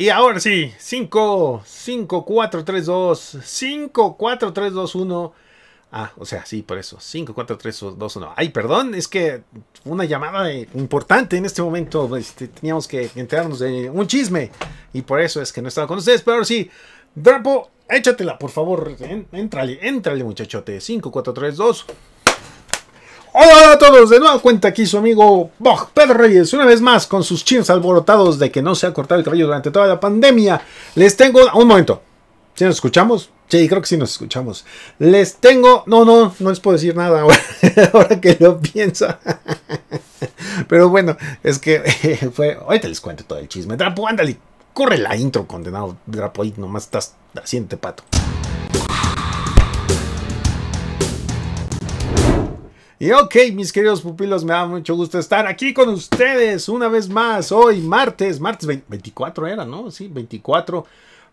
Y ahora sí, 5, 5, 4, 3, 2, 5, 4, 3, 2, 1. Ah, o sea, sí, por eso. 5, 4, 3, 2, 1. Ay, perdón, es que una llamada eh, importante en este momento. Este, teníamos que enterarnos de un chisme. Y por eso es que no estaba con ustedes. Pero ahora sí, Drapo, échatela, por favor. En, entrale, entrale, muchachote. 5, 4, 3, 2. Hola a todos, de nuevo cuenta aquí su amigo Bog Pedro Reyes, una vez más con sus chins alborotados de que no se ha cortado el cabello durante toda la pandemia. Les tengo. Un momento, ¿sí nos escuchamos? Sí, creo que sí nos escuchamos. Les tengo. No, no, no les puedo decir nada ahora, que lo pienso. Pero bueno, es que fue. Ahorita les cuento todo el chisme. Drapo, ándale, corre la intro, condenado Drapo, ahí nomás estás haciendo pato. Y ok, mis queridos pupilos, me da mucho gusto estar aquí con ustedes una vez más. Hoy martes, martes 24 era, ¿no? Sí, 24.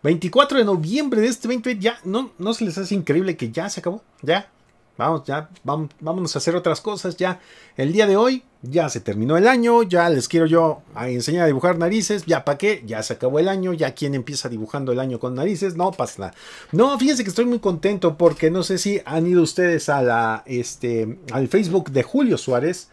24 de noviembre de este 2020. Ya, ¿no, ¿no se les hace increíble que ya se acabó? Ya, vamos, ya, vamos, vámonos a hacer otras cosas. Ya, el día de hoy ya se terminó el año, ya les quiero yo a enseñar a dibujar narices, ya para qué, ya se acabó el año, ya quien empieza dibujando el año con narices, no pasa nada. No, fíjense que estoy muy contento porque no sé si han ido ustedes a la, este, al Facebook de Julio Suárez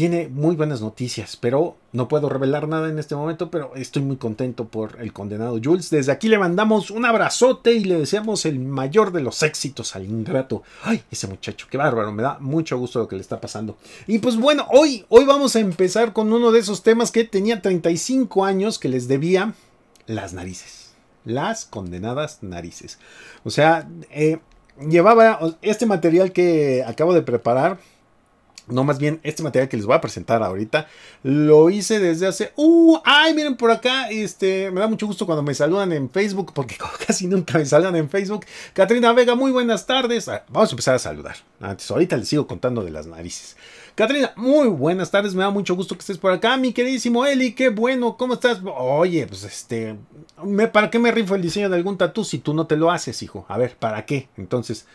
tiene muy buenas noticias, pero no puedo revelar nada en este momento, pero estoy muy contento por el condenado Jules. Desde aquí le mandamos un abrazote y le deseamos el mayor de los éxitos al ingrato. Ay, ese muchacho, qué bárbaro, me da mucho gusto lo que le está pasando. Y pues bueno, hoy, hoy vamos a empezar con uno de esos temas que tenía 35 años que les debía las narices. Las condenadas narices. O sea, eh, llevaba este material que acabo de preparar no, más bien, este material que les voy a presentar ahorita lo hice desde hace. ¡Uh! ¡Ay, miren por acá! Este, me da mucho gusto cuando me saludan en Facebook, porque casi nunca me saludan en Facebook. Catrina Vega, muy buenas tardes. Vamos a empezar a saludar. Antes, ahorita les sigo contando de las narices. Catrina, muy buenas tardes, me da mucho gusto que estés por acá, mi queridísimo Eli, qué bueno, ¿cómo estás? Oye, pues este, ¿para qué me rifo el diseño de algún tatú si tú no te lo haces, hijo? A ver, ¿para qué? Entonces,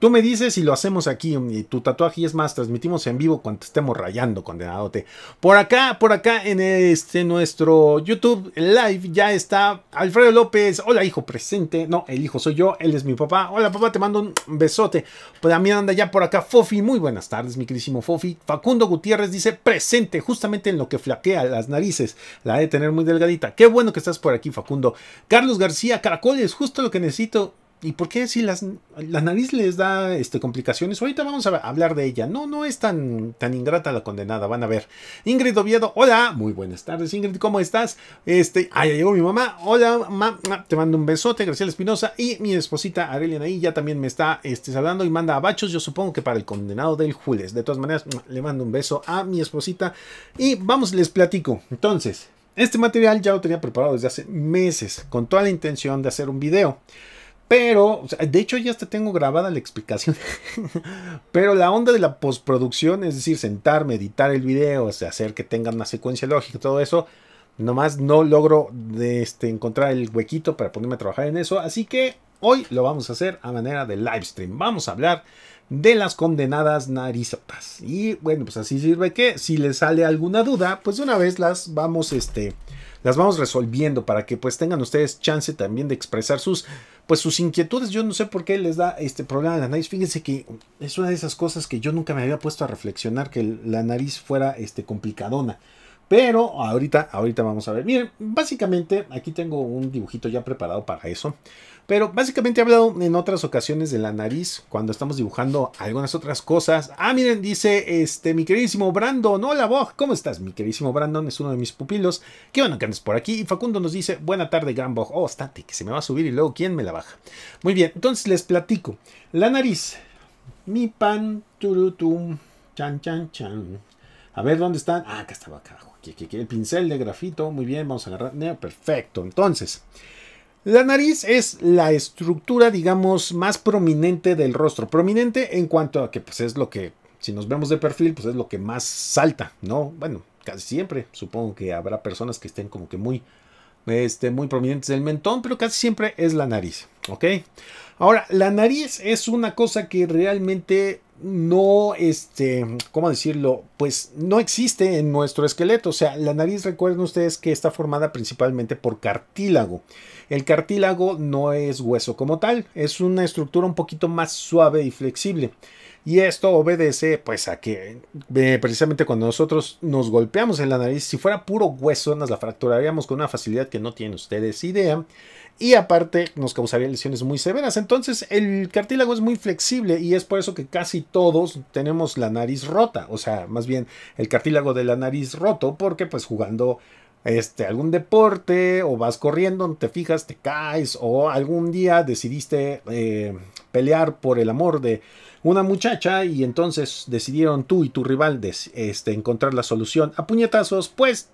Tú me dices y lo hacemos aquí. Y tu tatuaje y es más, transmitimos en vivo cuando estemos rayando, condenadote. Por acá, por acá en este nuestro YouTube Live ya está Alfredo López. Hola, hijo presente. No, el hijo soy yo, él es mi papá. Hola, papá, te mando un besote. también pues, anda ya por acá Fofi. Muy buenas tardes, mi queridísimo Fofi. Facundo Gutiérrez dice presente, justamente en lo que flaquea las narices. La de tener muy delgadita. Qué bueno que estás por aquí, Facundo. Carlos García, caracoles, justo lo que necesito ¿Y por qué si las, la nariz les da este, complicaciones? Ahorita vamos a hablar de ella. No, no es tan, tan ingrata la condenada, van a ver. Ingrid Oviedo, hola, muy buenas tardes Ingrid, ¿cómo estás? Este, ah, ya llegó mi mamá, hola, te mando un besote, Graciela Espinosa y mi esposita Aurelian ahí ya también me está este, saludando y manda abachos, yo supongo que para el condenado del Jules. De todas maneras, le mando un beso a mi esposita y vamos, les platico. Entonces, este material ya lo tenía preparado desde hace meses con toda la intención de hacer un video. Pero, de hecho ya hasta tengo grabada la explicación. Pero la onda de la postproducción, es decir, sentarme, editar el video, hacer que tenga una secuencia lógica, todo eso, nomás no logro este, encontrar el huequito para ponerme a trabajar en eso. Así que hoy lo vamos a hacer a manera de live stream. Vamos a hablar de las condenadas narizotas. Y bueno, pues así sirve que si les sale alguna duda, pues de una vez las vamos este, las vamos resolviendo para que pues tengan ustedes chance también de expresar sus pues sus inquietudes. Yo no sé por qué les da este problema de la nariz. Fíjense que es una de esas cosas que yo nunca me había puesto a reflexionar que la nariz fuera este complicadona. Pero ahorita, ahorita vamos a ver. Miren, básicamente aquí tengo un dibujito ya preparado para eso. Pero básicamente he hablado en otras ocasiones de la nariz cuando estamos dibujando algunas otras cosas. Ah, miren, dice este mi queridísimo Brandon. Hola, Bog. ¿Cómo estás? Mi queridísimo Brandon es uno de mis pupilos. Qué bueno que andes por aquí. Y Facundo nos dice, buena tarde, Gran Bog. Oh, estate, que se me va a subir y luego quién me la baja. Muy bien, entonces les platico. La nariz. Mi pan, turutum, chan, chan, chan. A ver dónde están. Ah, acá estaba acá. El pincel de grafito. Muy bien, vamos a agarrar. Perfecto. Entonces. La nariz es la estructura, digamos, más prominente del rostro. Prominente en cuanto a que pues, es lo que, si nos vemos de perfil, pues es lo que más salta, ¿no? Bueno, casi siempre. Supongo que habrá personas que estén como que muy, este, muy prominentes del mentón, pero casi siempre es la nariz, ¿ok? Ahora, la nariz es una cosa que realmente no, este, ¿cómo decirlo? Pues no existe en nuestro esqueleto. O sea, la nariz, recuerden ustedes que está formada principalmente por cartílago. El cartílago no es hueso como tal, es una estructura un poquito más suave y flexible. Y esto obedece pues a que eh, precisamente cuando nosotros nos golpeamos en la nariz, si fuera puro hueso, nos la fracturaríamos con una facilidad que no tienen ustedes idea. Y aparte nos causaría lesiones muy severas. Entonces el cartílago es muy flexible y es por eso que casi todos tenemos la nariz rota. O sea, más bien el cartílago de la nariz roto porque pues jugando este, algún deporte o vas corriendo, te fijas, te caes o algún día decidiste eh, pelear por el amor de una muchacha y entonces decidieron tú y tu rival este, encontrar la solución a puñetazos, pues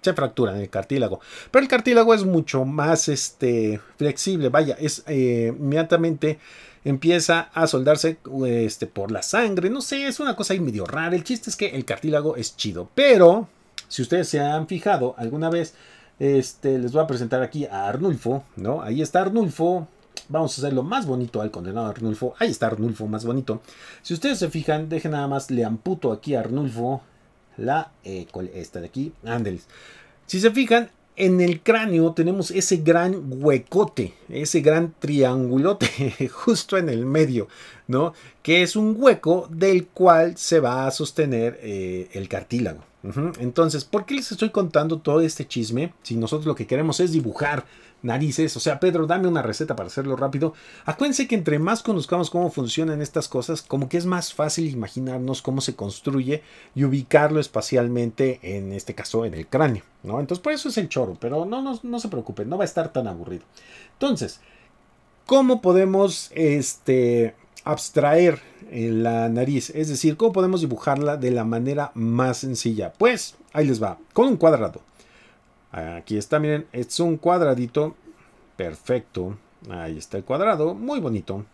se fracturan el cartílago. Pero el cartílago es mucho más este, flexible, vaya, es eh, inmediatamente empieza a soldarse este, por la sangre, no sé, es una cosa ahí medio rara. El chiste es que el cartílago es chido, pero si ustedes se han fijado alguna vez, este, les voy a presentar aquí a Arnulfo, ¿no? Ahí está Arnulfo, Vamos a hacerlo más bonito al condenado Arnulfo. Ahí está Arnulfo más bonito. Si ustedes se fijan, dejen nada más, le amputo aquí a Arnulfo la eh, esta de aquí, Ándeles. Si se fijan, en el cráneo tenemos ese gran huecote, ese gran triangulote justo en el medio, ¿no? Que es un hueco del cual se va a sostener eh, el cartílago. Entonces, ¿por qué les estoy contando todo este chisme? Si nosotros lo que queremos es dibujar narices. O sea, Pedro, dame una receta para hacerlo rápido. Acuérdense que entre más conozcamos cómo funcionan estas cosas, como que es más fácil imaginarnos cómo se construye y ubicarlo espacialmente, en este caso, en el cráneo. ¿no? Entonces, por eso es el choro, pero no, no, no se preocupen, no va a estar tan aburrido. Entonces, ¿cómo podemos este, abstraer eh, la nariz? Es decir, ¿cómo podemos dibujarla de la manera más sencilla? Pues, ahí les va, con un cuadrado. Aquí está, miren, es un cuadradito perfecto. Ahí está el cuadrado, muy bonito.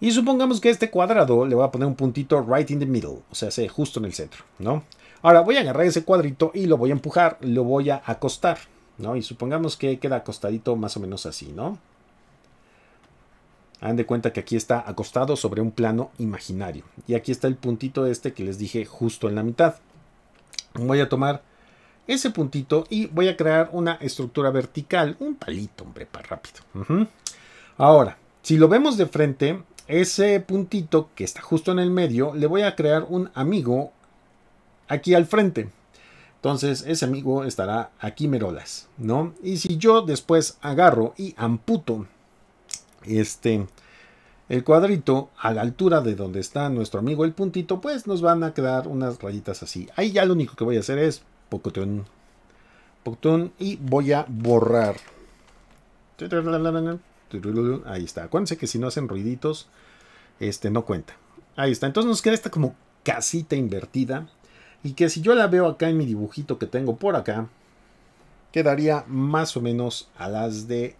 Y supongamos que este cuadrado le voy a poner un puntito right in the middle, o sea, justo en el centro, ¿no? Ahora voy a agarrar ese cuadrito y lo voy a empujar, lo voy a acostar, ¿no? Y supongamos que queda acostadito más o menos así, ¿no? Hagan de cuenta que aquí está acostado sobre un plano imaginario. Y aquí está el puntito este que les dije justo en la mitad. Voy a tomar ese puntito y voy a crear una estructura vertical, un palito, hombre, para rápido. Ahora, si lo vemos de frente, ese puntito que está justo en el medio, le voy a crear un amigo aquí al frente. Entonces ese amigo estará aquí merolas, ¿no? Y si yo después agarro y amputo este el cuadrito a la altura de donde está nuestro amigo el puntito, pues nos van a quedar unas rayitas así. Ahí ya lo único que voy a hacer es Pocotón. Pocotón. Y voy a borrar. Ahí está. Acuérdense que si no hacen ruiditos, este no cuenta. Ahí está. Entonces nos queda esta como casita invertida. Y que si yo la veo acá en mi dibujito que tengo por acá, quedaría más o menos a las de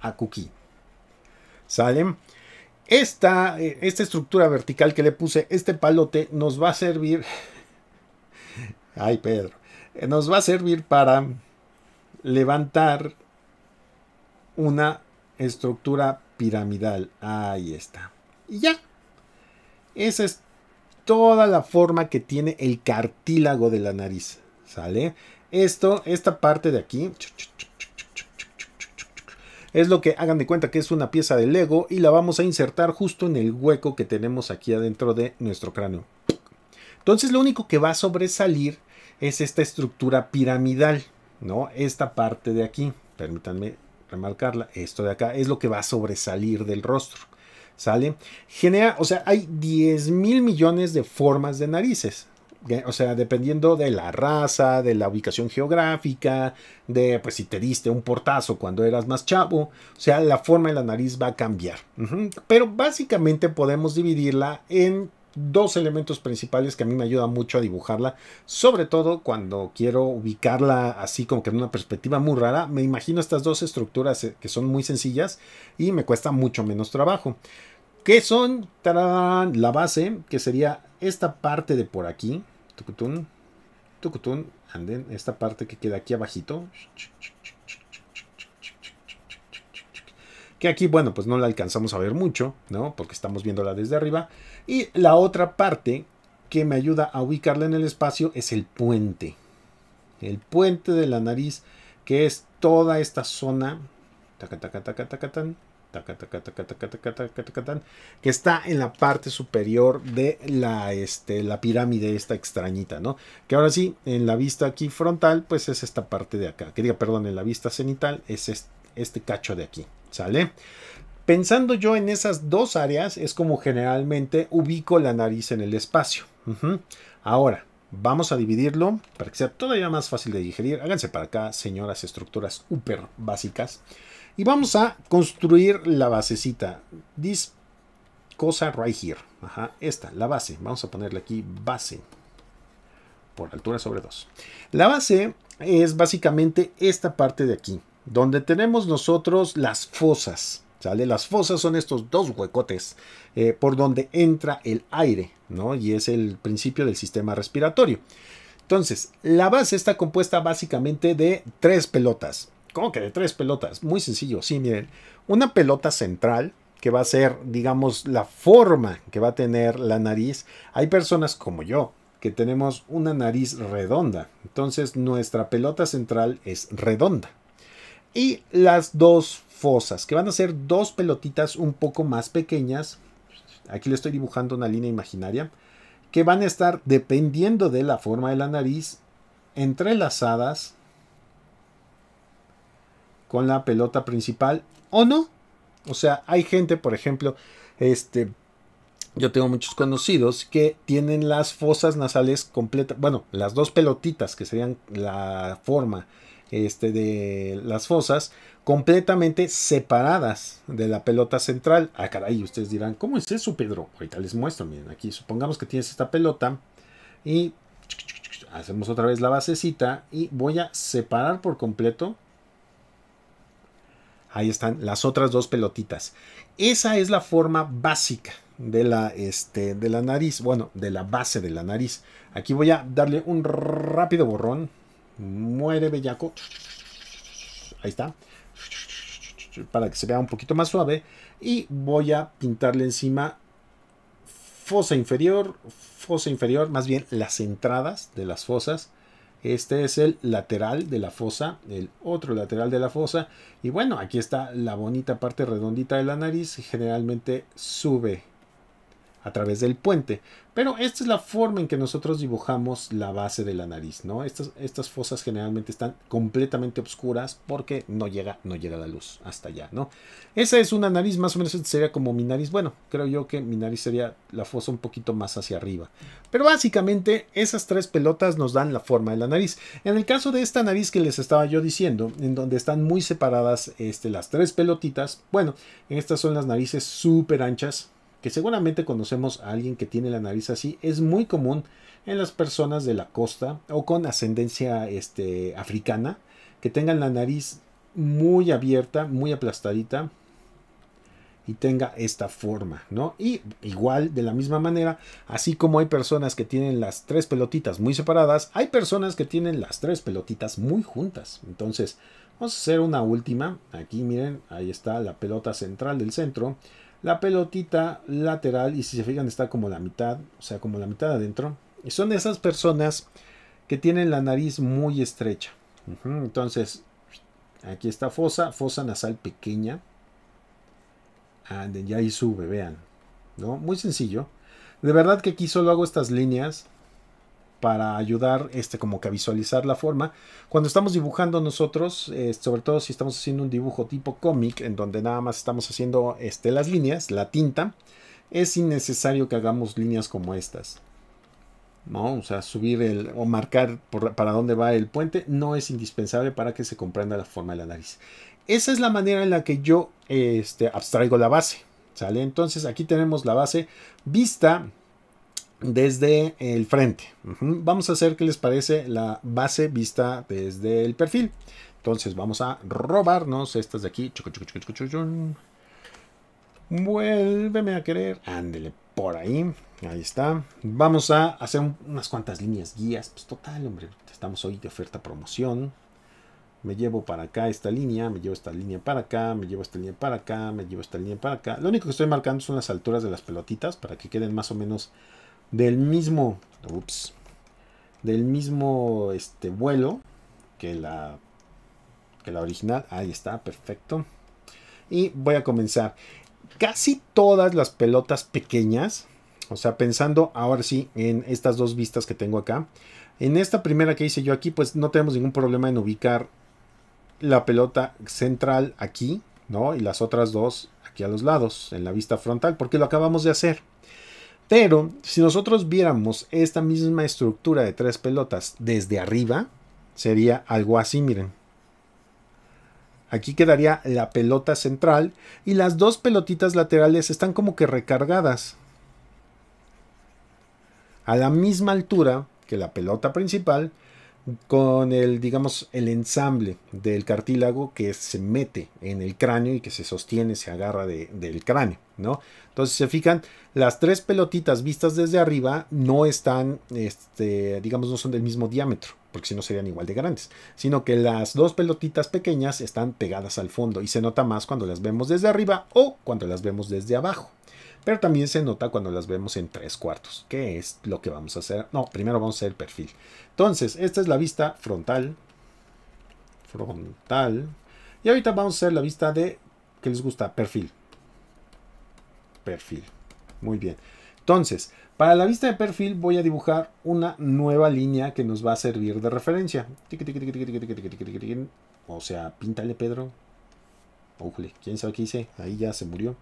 Akuki. ¿Sale? Esta, eh, esta estructura vertical que le puse, este palote, nos va a servir ay Pedro, nos va a servir para levantar una estructura piramidal. Ahí está. Y ya. Esa es toda la forma que tiene el cartílago de la nariz. ¿Sale? Esto, esta parte de aquí. Es lo que hagan de cuenta que es una pieza de Lego y la vamos a insertar justo en el hueco que tenemos aquí adentro de nuestro cráneo. Entonces lo único que va a sobresalir es esta estructura piramidal, ¿no? Esta parte de aquí, permítanme remarcarla, esto de acá es lo que va a sobresalir del rostro. ¿Sale? Genera, o sea, hay 10 mil millones de formas de narices. O sea, dependiendo de la raza, de la ubicación geográfica, de pues si te diste un portazo cuando eras más chavo, o sea, la forma de la nariz va a cambiar. Pero básicamente podemos dividirla en dos elementos principales que a mí me ayudan mucho a dibujarla, sobre todo cuando quiero ubicarla así como que en una perspectiva muy rara, me imagino estas dos estructuras eh, que son muy sencillas y me cuesta mucho menos trabajo. que son? La base, que sería esta parte de por aquí, tucutún, tucutún, anden, esta parte que queda aquí abajito, que aquí, bueno, pues no la alcanzamos a ver mucho, ¿no? Porque estamos viéndola desde arriba, y la otra parte que me ayuda a ubicarla en el espacio es el puente. El puente de la nariz, que es toda esta zona que está en la parte superior de la, este, la pirámide esta extrañita, ¿no? Que ahora sí, en la vista aquí frontal, pues es esta parte de acá. diga, perdón, en la vista cenital es este, este cacho de aquí, ¿sale? Pensando yo en esas dos áreas es como generalmente ubico la nariz en el espacio. Ahora, vamos a dividirlo para que sea todavía más fácil de digerir. Háganse para acá, señoras, estructuras súper básicas. Y vamos a construir la basecita. This cosa right here. Ajá, esta, la base. Vamos a ponerle aquí base. Por altura sobre 2. La base es básicamente esta parte de aquí. Donde tenemos nosotros las fosas. Las fosas son estos dos huecotes eh, por donde entra el aire, ¿no? Y es el principio del sistema respiratorio. Entonces, la base está compuesta básicamente de tres pelotas. ¿Cómo que de tres pelotas? Muy sencillo, sí, miren. Una pelota central, que va a ser, digamos, la forma que va a tener la nariz. Hay personas como yo que tenemos una nariz redonda. Entonces nuestra pelota central es redonda. Y las dos fosas, que van a ser dos pelotitas un poco más pequeñas. Aquí le estoy dibujando una línea imaginaria. Que van a estar, dependiendo de la forma de la nariz, entrelazadas con la pelota principal o no. O sea, hay gente, por ejemplo, este, yo tengo muchos conocidos que tienen las fosas nasales completas, bueno, las dos pelotitas que serían la forma este, de las fosas completamente separadas de la pelota central. acá ah, caray, ustedes dirán, ¿cómo es eso, Pedro? Ahorita les muestro, miren, aquí supongamos que tienes esta pelota y hacemos otra vez la basecita y voy a separar por completo. Ahí están las otras dos pelotitas. Esa es la forma básica de la, este, de la nariz, bueno, de la base de la nariz. Aquí voy a darle un rápido borrón Muere, bellaco. Ahí está. Para que se vea un poquito más suave. Y voy a pintarle encima fosa inferior, fosa inferior, más bien las entradas de las fosas. Este es el lateral de la fosa, el otro lateral de la fosa. Y bueno, aquí está la bonita parte redondita de la nariz. Generalmente sube a través del puente. Pero esta es la forma en que nosotros dibujamos la base de la nariz, ¿no? Estas, estas fosas generalmente están completamente oscuras porque no llega, no llega la luz hasta allá, ¿no? Esa es una nariz, más o menos sería como mi nariz. Bueno, creo yo que mi nariz sería la fosa un poquito más hacia arriba. Pero básicamente esas tres pelotas nos dan la forma de la nariz. En el caso de esta nariz que les estaba yo diciendo, en donde están muy separadas este, las tres pelotitas, bueno, estas son las narices súper anchas, que seguramente conocemos a alguien que tiene la nariz así, es muy común en las personas de la costa o con ascendencia este, africana, que tengan la nariz muy abierta, muy aplastadita y tenga esta forma, ¿no? Y igual, de la misma manera, así como hay personas que tienen las tres pelotitas muy separadas, hay personas que tienen las tres pelotitas muy juntas. Entonces, vamos a hacer una última. Aquí miren, ahí está la pelota central del centro la pelotita lateral, y si se fijan, está como la mitad, o sea, como la mitad adentro. Y son esas personas que tienen la nariz muy estrecha. Entonces, aquí está fosa, fosa nasal pequeña. Anden, ya ahí sube, vean. ¿no? Muy sencillo. De verdad que aquí solo hago estas líneas para ayudar este como que a visualizar la forma. Cuando estamos dibujando nosotros, eh, sobre todo si estamos haciendo un dibujo tipo cómic, en donde nada más estamos haciendo este, las líneas, la tinta, es innecesario que hagamos líneas como estas. ¿no? O sea, subir el, o marcar para dónde va el puente no es indispensable para que se comprenda la forma de la nariz. Esa es la manera en la que yo este, abstraigo la base. ¿Sale? Entonces aquí tenemos la base vista desde el frente. Vamos a hacer que les parece la base vista desde el perfil. Entonces vamos a robarnos estas de aquí. Vuelveme Vuélveme a querer. Ándele por ahí. Ahí está. Vamos a hacer unas cuantas líneas guías. Pues total, hombre. Estamos hoy de oferta promoción. Me llevo para acá esta línea, me llevo esta línea para acá, me llevo esta línea para acá, me llevo esta línea para acá. Lo único que estoy marcando son las alturas de las pelotitas para que queden más o menos del mismo, del mismo este vuelo que la que la original. Ahí está, perfecto. Y voy a comenzar. Casi todas las pelotas pequeñas, o sea, pensando ahora sí en estas dos vistas que tengo acá. En esta primera que hice yo aquí, pues no tenemos ningún problema en ubicar la pelota central aquí, ¿no? Y las otras dos aquí a los lados, en la vista frontal, porque lo acabamos de hacer. Pero si nosotros viéramos esta misma estructura de tres pelotas desde arriba, sería algo así, miren. Aquí quedaría la pelota central y las dos pelotitas laterales están como que recargadas a la misma altura que la pelota principal con el, digamos, el ensamble del cartílago que se mete en el cráneo y que se sostiene, se agarra del cráneo, ¿no? Entonces, se fijan, las tres pelotitas vistas desde arriba no están, este, digamos, no son del mismo diámetro, porque si no serían igual de grandes, sino que las dos pelotitas pequeñas están pegadas al fondo y se nota más cuando las vemos desde arriba o cuando las vemos desde abajo. Pero también se nota cuando las vemos en tres cuartos, ¿Qué es lo que vamos a hacer. No, primero vamos a hacer perfil. Entonces, esta es la vista frontal. Frontal. Y ahorita vamos a hacer la vista de, que les gusta? Perfil. Perfil. Muy bien. Entonces, para la vista de perfil voy a dibujar una nueva línea que nos va a servir de referencia. O sea, píntale Pedro. quién sabe qué hice. Ahí ya se murió.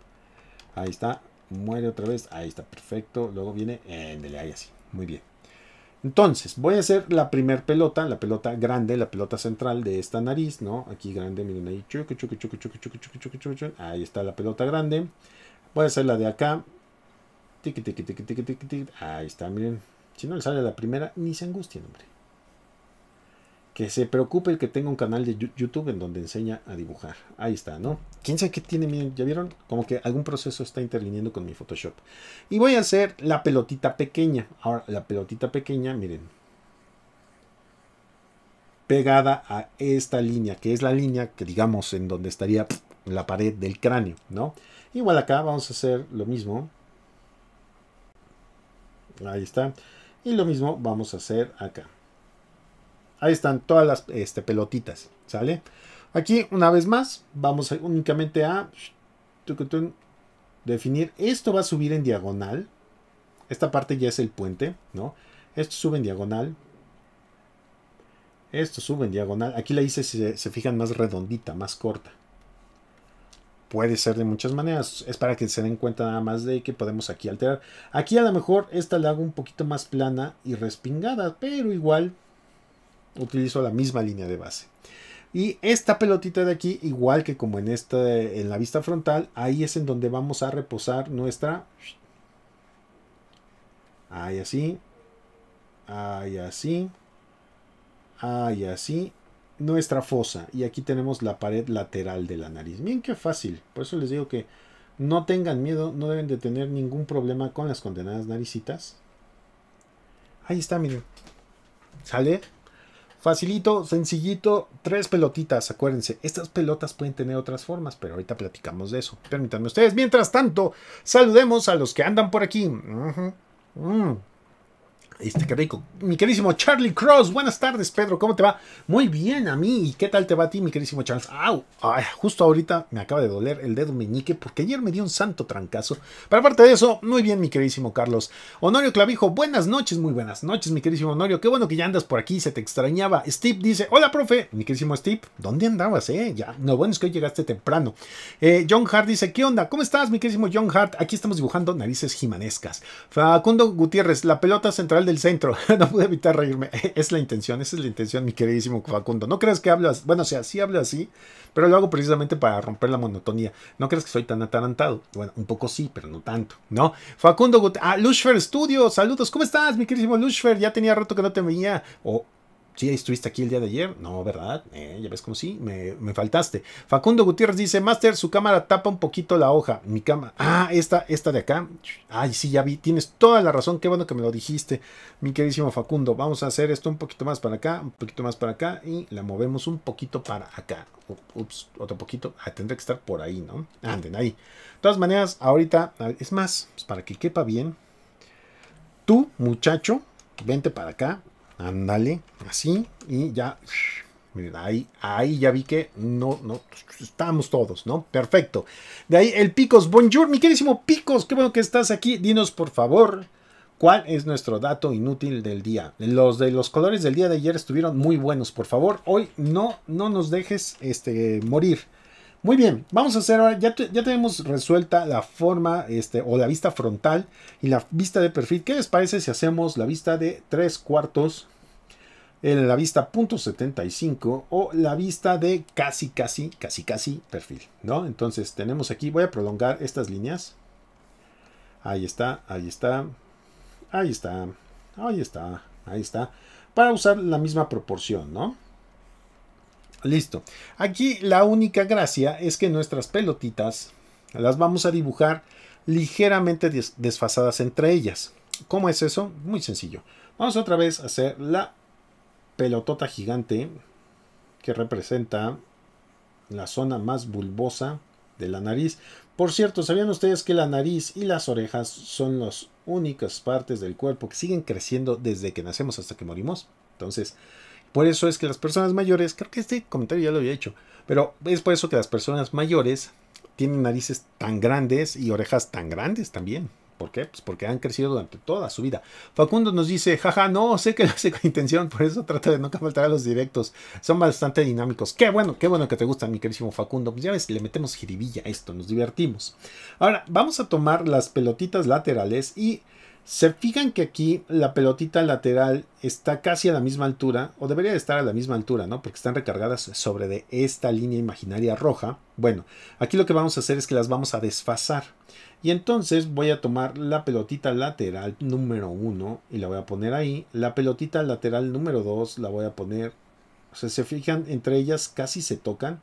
Ahí está muere otra vez, ahí está, perfecto, luego viene, éndele, ahí así, muy bien. Entonces, voy a hacer la primer pelota, la pelota grande, la pelota central de esta nariz, ¿no? Aquí grande, miren ahí, ahí está la pelota grande. Voy a hacer la de acá, tiqui, tiqui, tiqui, tiqui, tiqui, ahí está, miren, si no le sale la primera, ni se angustien, hombre que se preocupe el que tenga un canal de YouTube en donde enseña a dibujar. Ahí está, ¿no? ¿Quién sabe qué tiene? ¿ya vieron? Como que algún proceso está interviniendo con mi Photoshop. Y voy a hacer la pelotita pequeña. Ahora, la pelotita pequeña, miren. Pegada a esta línea, que es la línea que digamos en donde estaría la pared del cráneo, ¿no? Igual acá vamos a hacer lo mismo. Ahí está. Y lo mismo vamos a hacer acá. Ahí están todas las este, pelotitas, ¿sale? Aquí, una vez más, vamos únicamente a definir. Esto va a subir en diagonal. Esta parte ya es el puente, ¿no? Esto sube en diagonal. Esto sube en diagonal. Aquí la hice, si se, se fijan, más redondita, más corta. Puede ser de muchas maneras. Es para que se den cuenta nada más de que podemos aquí alterar. Aquí a lo mejor esta la hago un poquito más plana y respingada. Pero igual utilizo la misma línea de base. Y esta pelotita de aquí, igual que como en, esta, en la vista frontal, ahí es en donde vamos a reposar nuestra... Ahí así. Ahí así. Ahí así. Nuestra fosa. Y aquí tenemos la pared lateral de la nariz. Miren qué fácil. Por eso les digo que no tengan miedo. No deben de tener ningún problema con las condenadas naricitas. Ahí está, miren. Sale Facilito, sencillito, tres pelotitas, acuérdense. Estas pelotas pueden tener otras formas, pero ahorita platicamos de eso. Permítanme ustedes. Mientras tanto, saludemos a los que andan por aquí. Este, rico. Mi querísimo Charlie Cross, buenas tardes, Pedro, ¿cómo te va? Muy bien, a mí. ¿Y qué tal te va a ti, mi querísimo Charles? Au, justo ahorita me acaba de doler el dedo meñique porque ayer me dio un santo trancazo. Pero aparte de eso, muy bien, mi querísimo Carlos. Honorio Clavijo, buenas noches, muy buenas noches, mi querísimo Honorio. Qué bueno que ya andas por aquí, se te extrañaba. Steve dice, hola, profe. Mi querísimo Steve, ¿dónde andabas, eh? Ya, no, bueno, es que hoy llegaste temprano. Eh, John Hart dice, ¿qué onda? ¿Cómo estás, mi querísimo John Hart? Aquí estamos dibujando narices jimanescas. Facundo Gutiérrez, la pelota central del Centro. no pude evitar reírme. Es la intención, esa es la intención, mi queridísimo Facundo. No creas que hablas, bueno, o sea, sí hablo así, pero lo hago precisamente para romper la monotonía. No creas que soy tan atarantado. Bueno, un poco sí, pero no tanto, ¿no? Facundo, ah, Lushfer Studio, saludos. ¿Cómo estás, mi queridísimo Lushfer? Ya tenía rato que no te veía. O ¿Sí estuviste aquí el día de ayer? No, ¿verdad? Eh, ya ves como sí, me, faltaste. Facundo Gutiérrez dice, Master, su cámara tapa un poquito la hoja. Mi cámara. Ah, esta, esta de acá. Ay, sí, ya vi. Tienes toda la razón. Qué bueno que me lo dijiste, mi queridísimo Facundo. Vamos a hacer esto un poquito más para acá, un poquito más para acá y la movemos un poquito para acá. Ups, otro poquito. Ah, tendrá que estar por ahí, ¿no? Anden ahí. De todas maneras, ahorita, es más, pues, para que quepa bien. Tú, muchacho, vente para acá Ándale, así, y ya, ahí, ahí ya vi que no, no, estamos todos, ¿no? Perfecto. De ahí el Picos, bonjour, mi querísimo Picos, qué bueno que estás aquí. Dinos, por favor, ¿cuál es nuestro dato inútil del día? Los de los colores del día de ayer estuvieron muy buenos, por favor, hoy no, no nos dejes este, morir. Muy bien, vamos a hacer ahora, ya, tenemos resuelta la forma este, o la vista frontal y la vista de perfil. ¿Qué les parece si hacemos la vista de tres cuartos, en eh, la vista .75 o la vista de casi, casi, casi, casi perfil? ¿no? Entonces tenemos aquí, voy a prolongar estas líneas. Ahí está, ahí está, ahí está, ahí está, ahí está. Para usar la misma proporción, ¿no? Listo. Aquí la única gracia es que nuestras pelotitas las vamos a dibujar ligeramente desfasadas entre ellas. ¿Cómo es eso? Muy sencillo. Vamos otra vez a hacer la pelotota gigante que representa la zona más bulbosa de la nariz. Por cierto, ¿sabían ustedes que la nariz y las orejas son las únicas partes del cuerpo que siguen creciendo desde que nacemos hasta que morimos? Entonces, por eso es que las personas mayores, creo que este comentario ya lo había hecho, pero es por eso que las personas mayores tienen narices tan grandes y orejas tan grandes también. ¿Por qué? Pues porque han crecido durante toda su vida. Facundo nos dice, jaja, no, sé que lo hace con intención, por eso trata de nunca faltar a los directos. Son bastante dinámicos. Qué bueno, qué bueno que te gustan, mi querísimo Facundo. Pues ya ves, le metemos jiribilla a esto, nos divertimos. Ahora, vamos a tomar las pelotitas laterales y se fijan que aquí la pelotita lateral está casi a la misma altura, o debería estar a la misma altura, ¿no? Porque están recargadas sobre de esta línea imaginaria roja. Bueno, aquí lo que vamos a hacer es que las vamos a desfasar. Y entonces voy a tomar la pelotita lateral número 1 y la voy a poner ahí. La pelotita lateral número 2 la voy a poner... O sea, se fijan, entre ellas casi se tocan.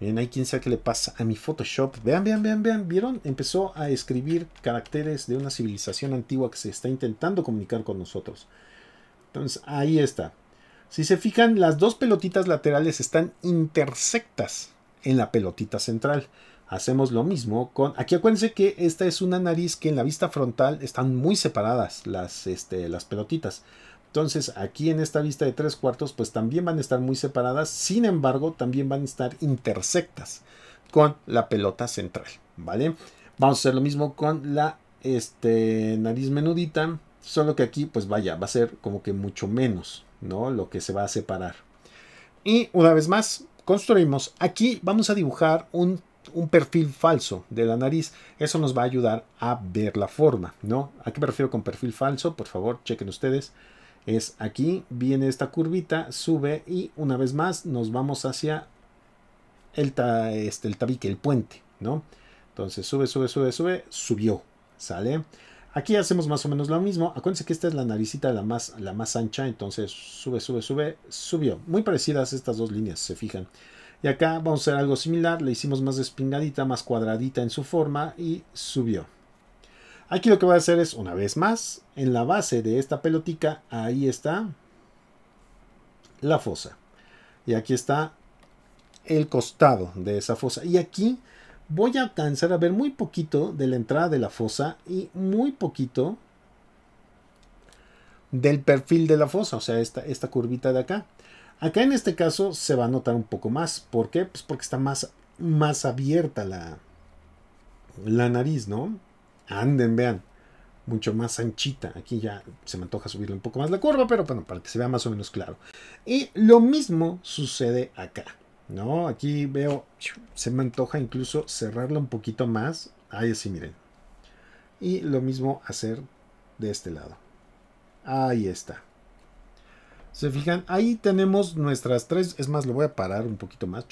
Miren, hay quien sea que le pasa a mi Photoshop. Vean, vean, vean, vean. ¿Vieron? Empezó a escribir caracteres de una civilización antigua que se está intentando comunicar con nosotros. Entonces, ahí está. Si se fijan, las dos pelotitas laterales están intersectas en la pelotita central. Hacemos lo mismo con... Aquí acuérdense que esta es una nariz que en la vista frontal están muy separadas las, este, las pelotitas. Entonces aquí en esta vista de tres cuartos pues también van a estar muy separadas, sin embargo también van a estar intersectas con la pelota central, ¿vale? Vamos a hacer lo mismo con la este, nariz menudita, solo que aquí pues vaya, va a ser como que mucho menos, ¿no? Lo que se va a separar. Y una vez más, construimos. Aquí vamos a dibujar un, un, perfil falso de la nariz. Eso nos va a ayudar a ver la forma, ¿no? ¿A qué me refiero con perfil falso? Por favor, chequen ustedes es aquí, viene esta curvita, sube y una vez más nos vamos hacia el, este, el tabique, el puente, ¿no? Entonces sube, sube, sube, sube, subió, ¿sale? Aquí hacemos más o menos lo mismo. Acuérdense que esta es la naricita la más, la más ancha, entonces sube, sube, sube, subió. Muy parecidas estas dos líneas, se fijan. Y acá vamos a hacer algo similar, le hicimos más despingadita, más cuadradita en su forma y subió, Aquí lo que voy a hacer es, una vez más, en la base de esta pelotica, ahí está la fosa. Y aquí está el costado de esa fosa. Y aquí voy a alcanzar a ver muy poquito de la entrada de la fosa y muy poquito del perfil de la fosa, o sea, esta, esta curvita de acá. Acá en este caso se va a notar un poco más. ¿Por qué? Pues porque está más, más abierta la, la nariz, ¿no? anden, vean, mucho más anchita. Aquí ya se me antoja subirle un poco más la curva, pero bueno, para que se vea más o menos claro. Y lo mismo sucede acá, ¿no? Aquí veo, se me antoja incluso cerrarla un poquito más. Ahí así, miren. Y lo mismo hacer de este lado. Ahí está. Se fijan, ahí tenemos nuestras tres. Es más, lo voy a parar un poquito más.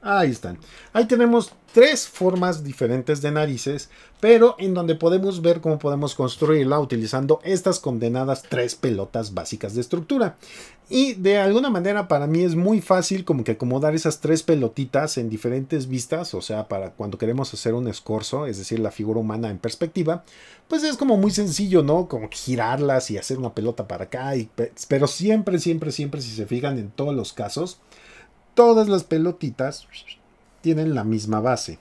Ahí están. Ahí tenemos tres formas diferentes de narices, pero en donde podemos ver cómo podemos construirla utilizando estas condenadas tres pelotas básicas de estructura. Y de alguna manera para mí es muy fácil como que acomodar esas tres pelotitas en diferentes vistas, o sea, para cuando queremos hacer un escorzo, es decir, la figura humana en perspectiva, pues es como muy sencillo, ¿no? Como girarlas y hacer una pelota para acá, pero siempre, siempre, siempre, si se fijan en todos los casos, todas las pelotitas tienen la misma base.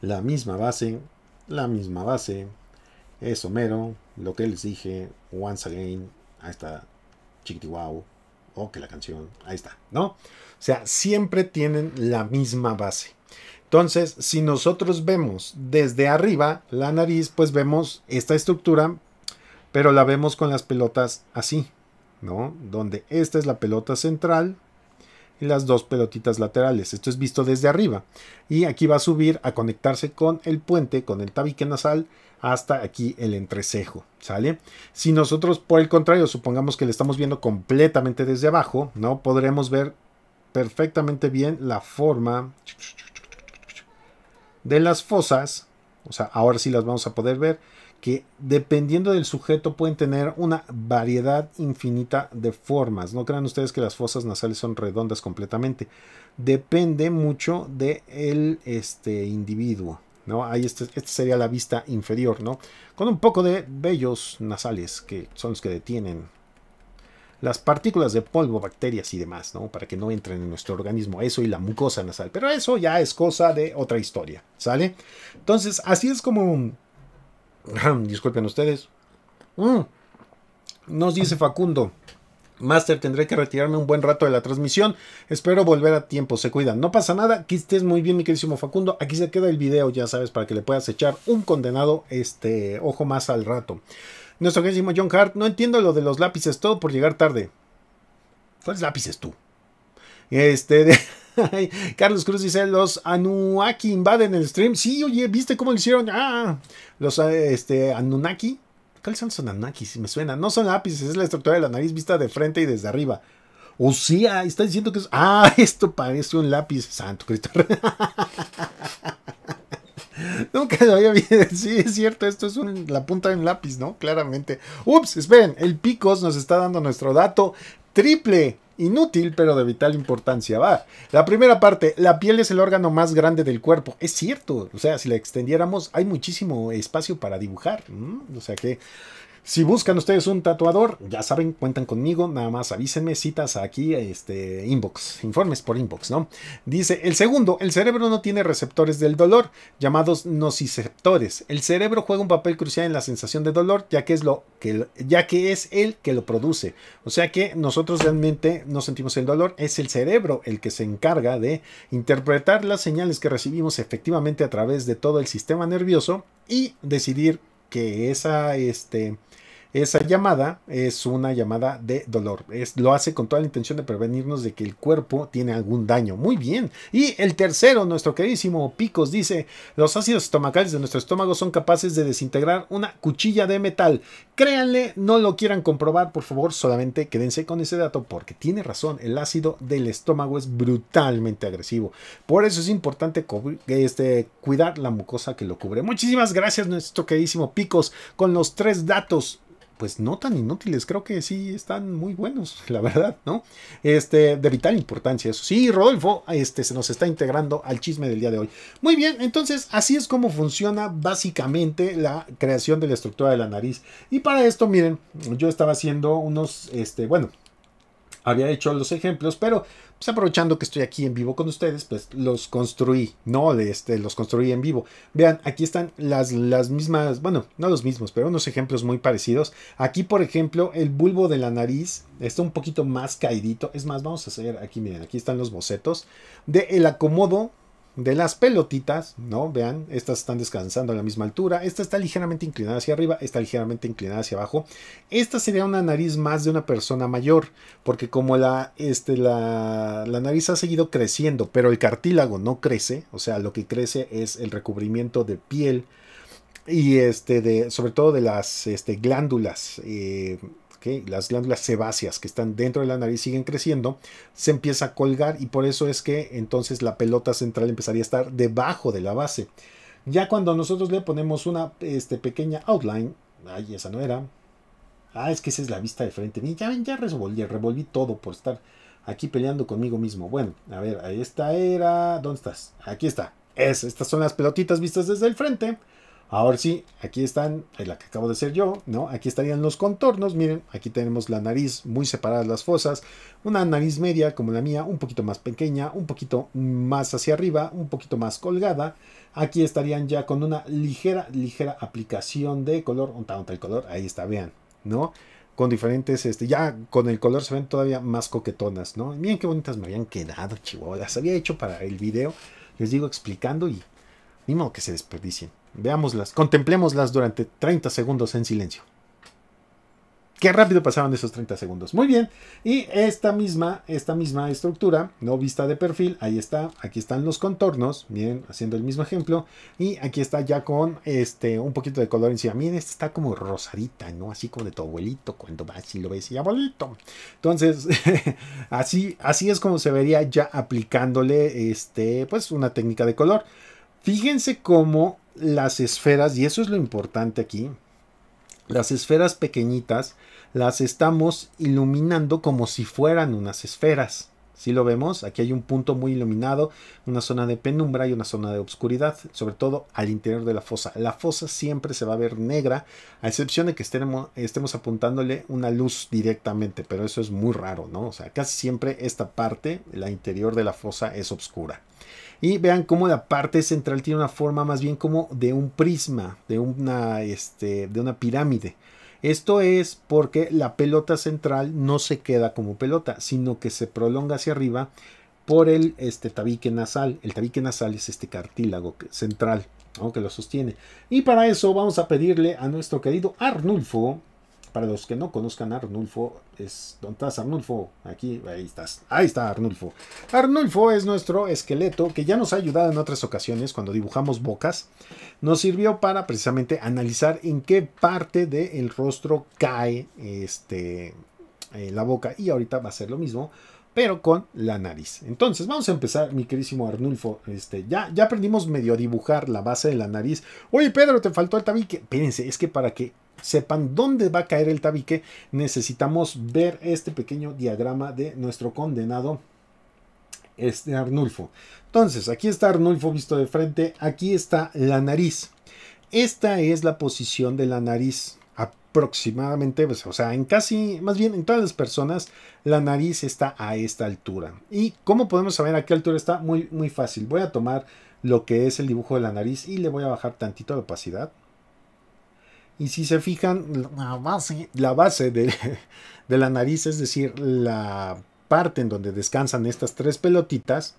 La misma base, la misma base. Eso mero. lo que les dije, once again, ahí está, chiquitihuau, o que la canción, ahí está, ¿no? O sea, siempre tienen la misma base. Entonces, si nosotros vemos desde arriba la nariz, pues vemos esta estructura, pero la vemos con las pelotas así, donde esta es la pelota central y las dos pelotitas laterales. Esto es visto desde arriba. Y aquí va a subir a conectarse con el puente, con el tabique nasal, hasta aquí el entrecejo, ¿sale? Si nosotros, por el contrario, supongamos que le estamos viendo completamente desde abajo, ¿no? Podremos ver perfectamente bien la forma de las fosas. O sea, ahora sí las vamos a poder ver que dependiendo del sujeto pueden tener una variedad infinita de formas. No crean ustedes que las fosas nasales son redondas completamente. Depende mucho del de este, individuo. ¿no? Ahí este, este sería la vista inferior, ¿no? Con un poco de vellos nasales, que son los que detienen las partículas de polvo, bacterias y demás, ¿no? Para que no entren en nuestro organismo, eso y la mucosa nasal. Pero eso ya es cosa de otra historia, ¿sale? Entonces, así es como... Disculpen ustedes. Mm. Nos dice Facundo. Master, tendré que retirarme un buen rato de la transmisión. Espero volver a tiempo. Se cuidan. No pasa nada. Que estés muy bien, mi queridísimo Facundo. Aquí se queda el video, ya sabes, para que le puedas echar un condenado este ojo más al rato. Nuestro queridísimo John Hart. No entiendo lo de los lápices. Todo por llegar tarde. ¿Cuáles lápices tú? Este. De... Carlos Cruz dice, los Anunnaki invaden el stream. Sí, oye, ¿viste cómo lo hicieron? Ah, los eh, este, Anunnaki. ¿Cuáles son los Anunnaki? Si me suena. No son lápices, es la estructura de la nariz vista de frente y desde arriba. O sea, está diciendo que es... Ah, esto parece un lápiz. Santo Cristo. Nunca lo había visto. Sí, es cierto, esto es la punta de un lápiz, ¿no? Claramente. Ups, esperen, el Picos nos está dando nuestro dato triple. Inútil, pero de vital importancia. Va. La primera parte, la piel es el órgano más grande del cuerpo. Es cierto. O sea, si la extendiéramos, hay muchísimo espacio para dibujar. O sea que si buscan ustedes un tatuador, ya saben, cuentan conmigo, nada más avísenme, citas aquí, este, inbox, informes por inbox, ¿no? Dice, el segundo, el cerebro no tiene receptores del dolor, llamados nociceptores. El cerebro juega un papel crucial en la sensación de dolor, ya que es lo que, ya que es el que lo produce. O sea que nosotros realmente no sentimos el dolor, es el cerebro el que se encarga de interpretar las señales que recibimos efectivamente a través de todo el sistema nervioso y decidir que esa, este, esa llamada es una llamada de dolor. Es, lo hace con toda la intención de prevenirnos de que el cuerpo tiene algún daño. Muy bien. Y el tercero, nuestro queridísimo Picos, dice, los ácidos estomacales de nuestro estómago son capaces de desintegrar una cuchilla de metal. Créanle, no lo quieran comprobar, por favor, solamente quédense con ese dato porque tiene razón, el ácido del estómago es brutalmente agresivo. Por eso es importante este, cuidar la mucosa que lo cubre. Muchísimas gracias, nuestro queridísimo Picos, con los tres datos pues no tan inútiles, creo que sí están muy buenos, la verdad, ¿no? Este, de vital importancia eso. Sí, Rodolfo, este se nos está integrando al chisme del día de hoy. Muy bien, entonces así es como funciona básicamente la creación de la estructura de la nariz. Y para esto, miren, yo estaba haciendo unos este, bueno, había hecho los ejemplos, pero pues, aprovechando que estoy aquí en vivo con ustedes, pues los construí, ¿no? este, los construí en vivo. Vean, aquí están las, las mismas, bueno, no los mismos, pero unos ejemplos muy parecidos. Aquí, por ejemplo, el bulbo de la nariz está un poquito más caidito. Es más, vamos a hacer aquí, miren, aquí están los bocetos de el acomodo de las pelotitas, ¿no? Vean, estas están descansando a la misma altura, esta está ligeramente inclinada hacia arriba, esta ligeramente inclinada hacia abajo. Esta sería una nariz más de una persona mayor, porque como la, este, la, la nariz ha seguido creciendo, pero el cartílago no crece, o sea, lo que crece es el recubrimiento de piel y este, de, sobre todo de las este, glándulas. Eh, las glándulas sebáceas que están dentro de la nariz siguen creciendo, se empieza a colgar y por eso es que entonces la pelota central empezaría a estar debajo de la base. Ya cuando nosotros le ponemos una este, pequeña outline, ahí esa no era. Ah, es que esa es la vista de frente. ya ya revolví, todo por estar aquí peleando conmigo mismo. Bueno, a ver, ahí esta era. ¿Dónde estás? Aquí está. Es, estas son las pelotitas vistas desde el frente. Ahora sí, aquí están, eh, la que acabo de hacer yo, ¿no? Aquí estarían los contornos, miren, aquí tenemos la nariz muy separada de las fosas, una nariz media como la mía, un poquito más pequeña, un poquito más hacia arriba, un poquito más colgada. Aquí estarían ya con una ligera, ligera aplicación de color, un tanto el color, ahí está, vean, ¿no? Con diferentes, este, ya con el color se ven todavía más coquetonas, ¿no? Miren qué bonitas me habían quedado, chihuahua, las había hecho para el video, les digo explicando y ni modo que se desperdicien. Veámoslas, contemplémoslas durante 30 segundos en silencio. Qué rápido pasaron esos 30 segundos. Muy bien. Y esta misma, esta misma estructura, no vista de perfil, ahí está. Aquí están los contornos, miren, haciendo el mismo ejemplo. Y aquí está ya con este un poquito de color encima. Miren, esta está como rosadita, ¿no? Así como de tu abuelito cuando vas y lo ves y abuelito. Entonces, así, así es como se vería ya aplicándole este, pues una técnica de color. Fíjense cómo las esferas, y eso es lo importante aquí, las esferas pequeñitas las estamos iluminando como si fueran unas esferas. Si lo vemos, aquí hay un punto muy iluminado, una zona de penumbra y una zona de obscuridad, sobre todo al interior de la fosa. La fosa siempre se va a ver negra, a excepción de que estemos, apuntándole una luz directamente, pero eso es muy raro, ¿no? O sea, casi siempre esta parte, la interior de la fosa, es oscura y vean cómo la parte central tiene una forma más bien como de un prisma, de una, este, de una pirámide. Esto es porque la pelota central no se queda como pelota, sino que se prolonga hacia arriba por el este, tabique nasal. El tabique nasal es este cartílago central aunque que lo sostiene. Y para eso vamos a pedirle a nuestro querido Arnulfo para los que no conozcan a Arnulfo, es ¿dónde estás Arnulfo? Aquí, ahí estás. Ahí está Arnulfo. Arnulfo es nuestro esqueleto que ya nos ha ayudado en otras ocasiones cuando dibujamos bocas. Nos sirvió para precisamente analizar en qué parte del rostro cae este, eh, la boca y ahorita va a ser lo mismo pero con la nariz. Entonces, vamos a empezar, mi querísimo Arnulfo. Este, ya, ya aprendimos medio a dibujar la base de la nariz. Oye, Pedro, te faltó el tabique. Espérense, es que para que sepan dónde va a caer el tabique, necesitamos ver este pequeño diagrama de nuestro condenado este Arnulfo. Entonces, aquí está Arnulfo visto de frente, aquí está la nariz. Esta es la posición de la nariz aproximadamente, pues, o sea, en casi, más bien en todas las personas, la nariz está a esta altura. ¿Y cómo podemos saber a qué altura está? Muy, muy fácil. Voy a tomar lo que es el dibujo de la nariz y le voy a bajar tantito la opacidad. Y si se fijan, la base, la base de la nariz, es decir, la parte en donde descansan estas tres pelotitas,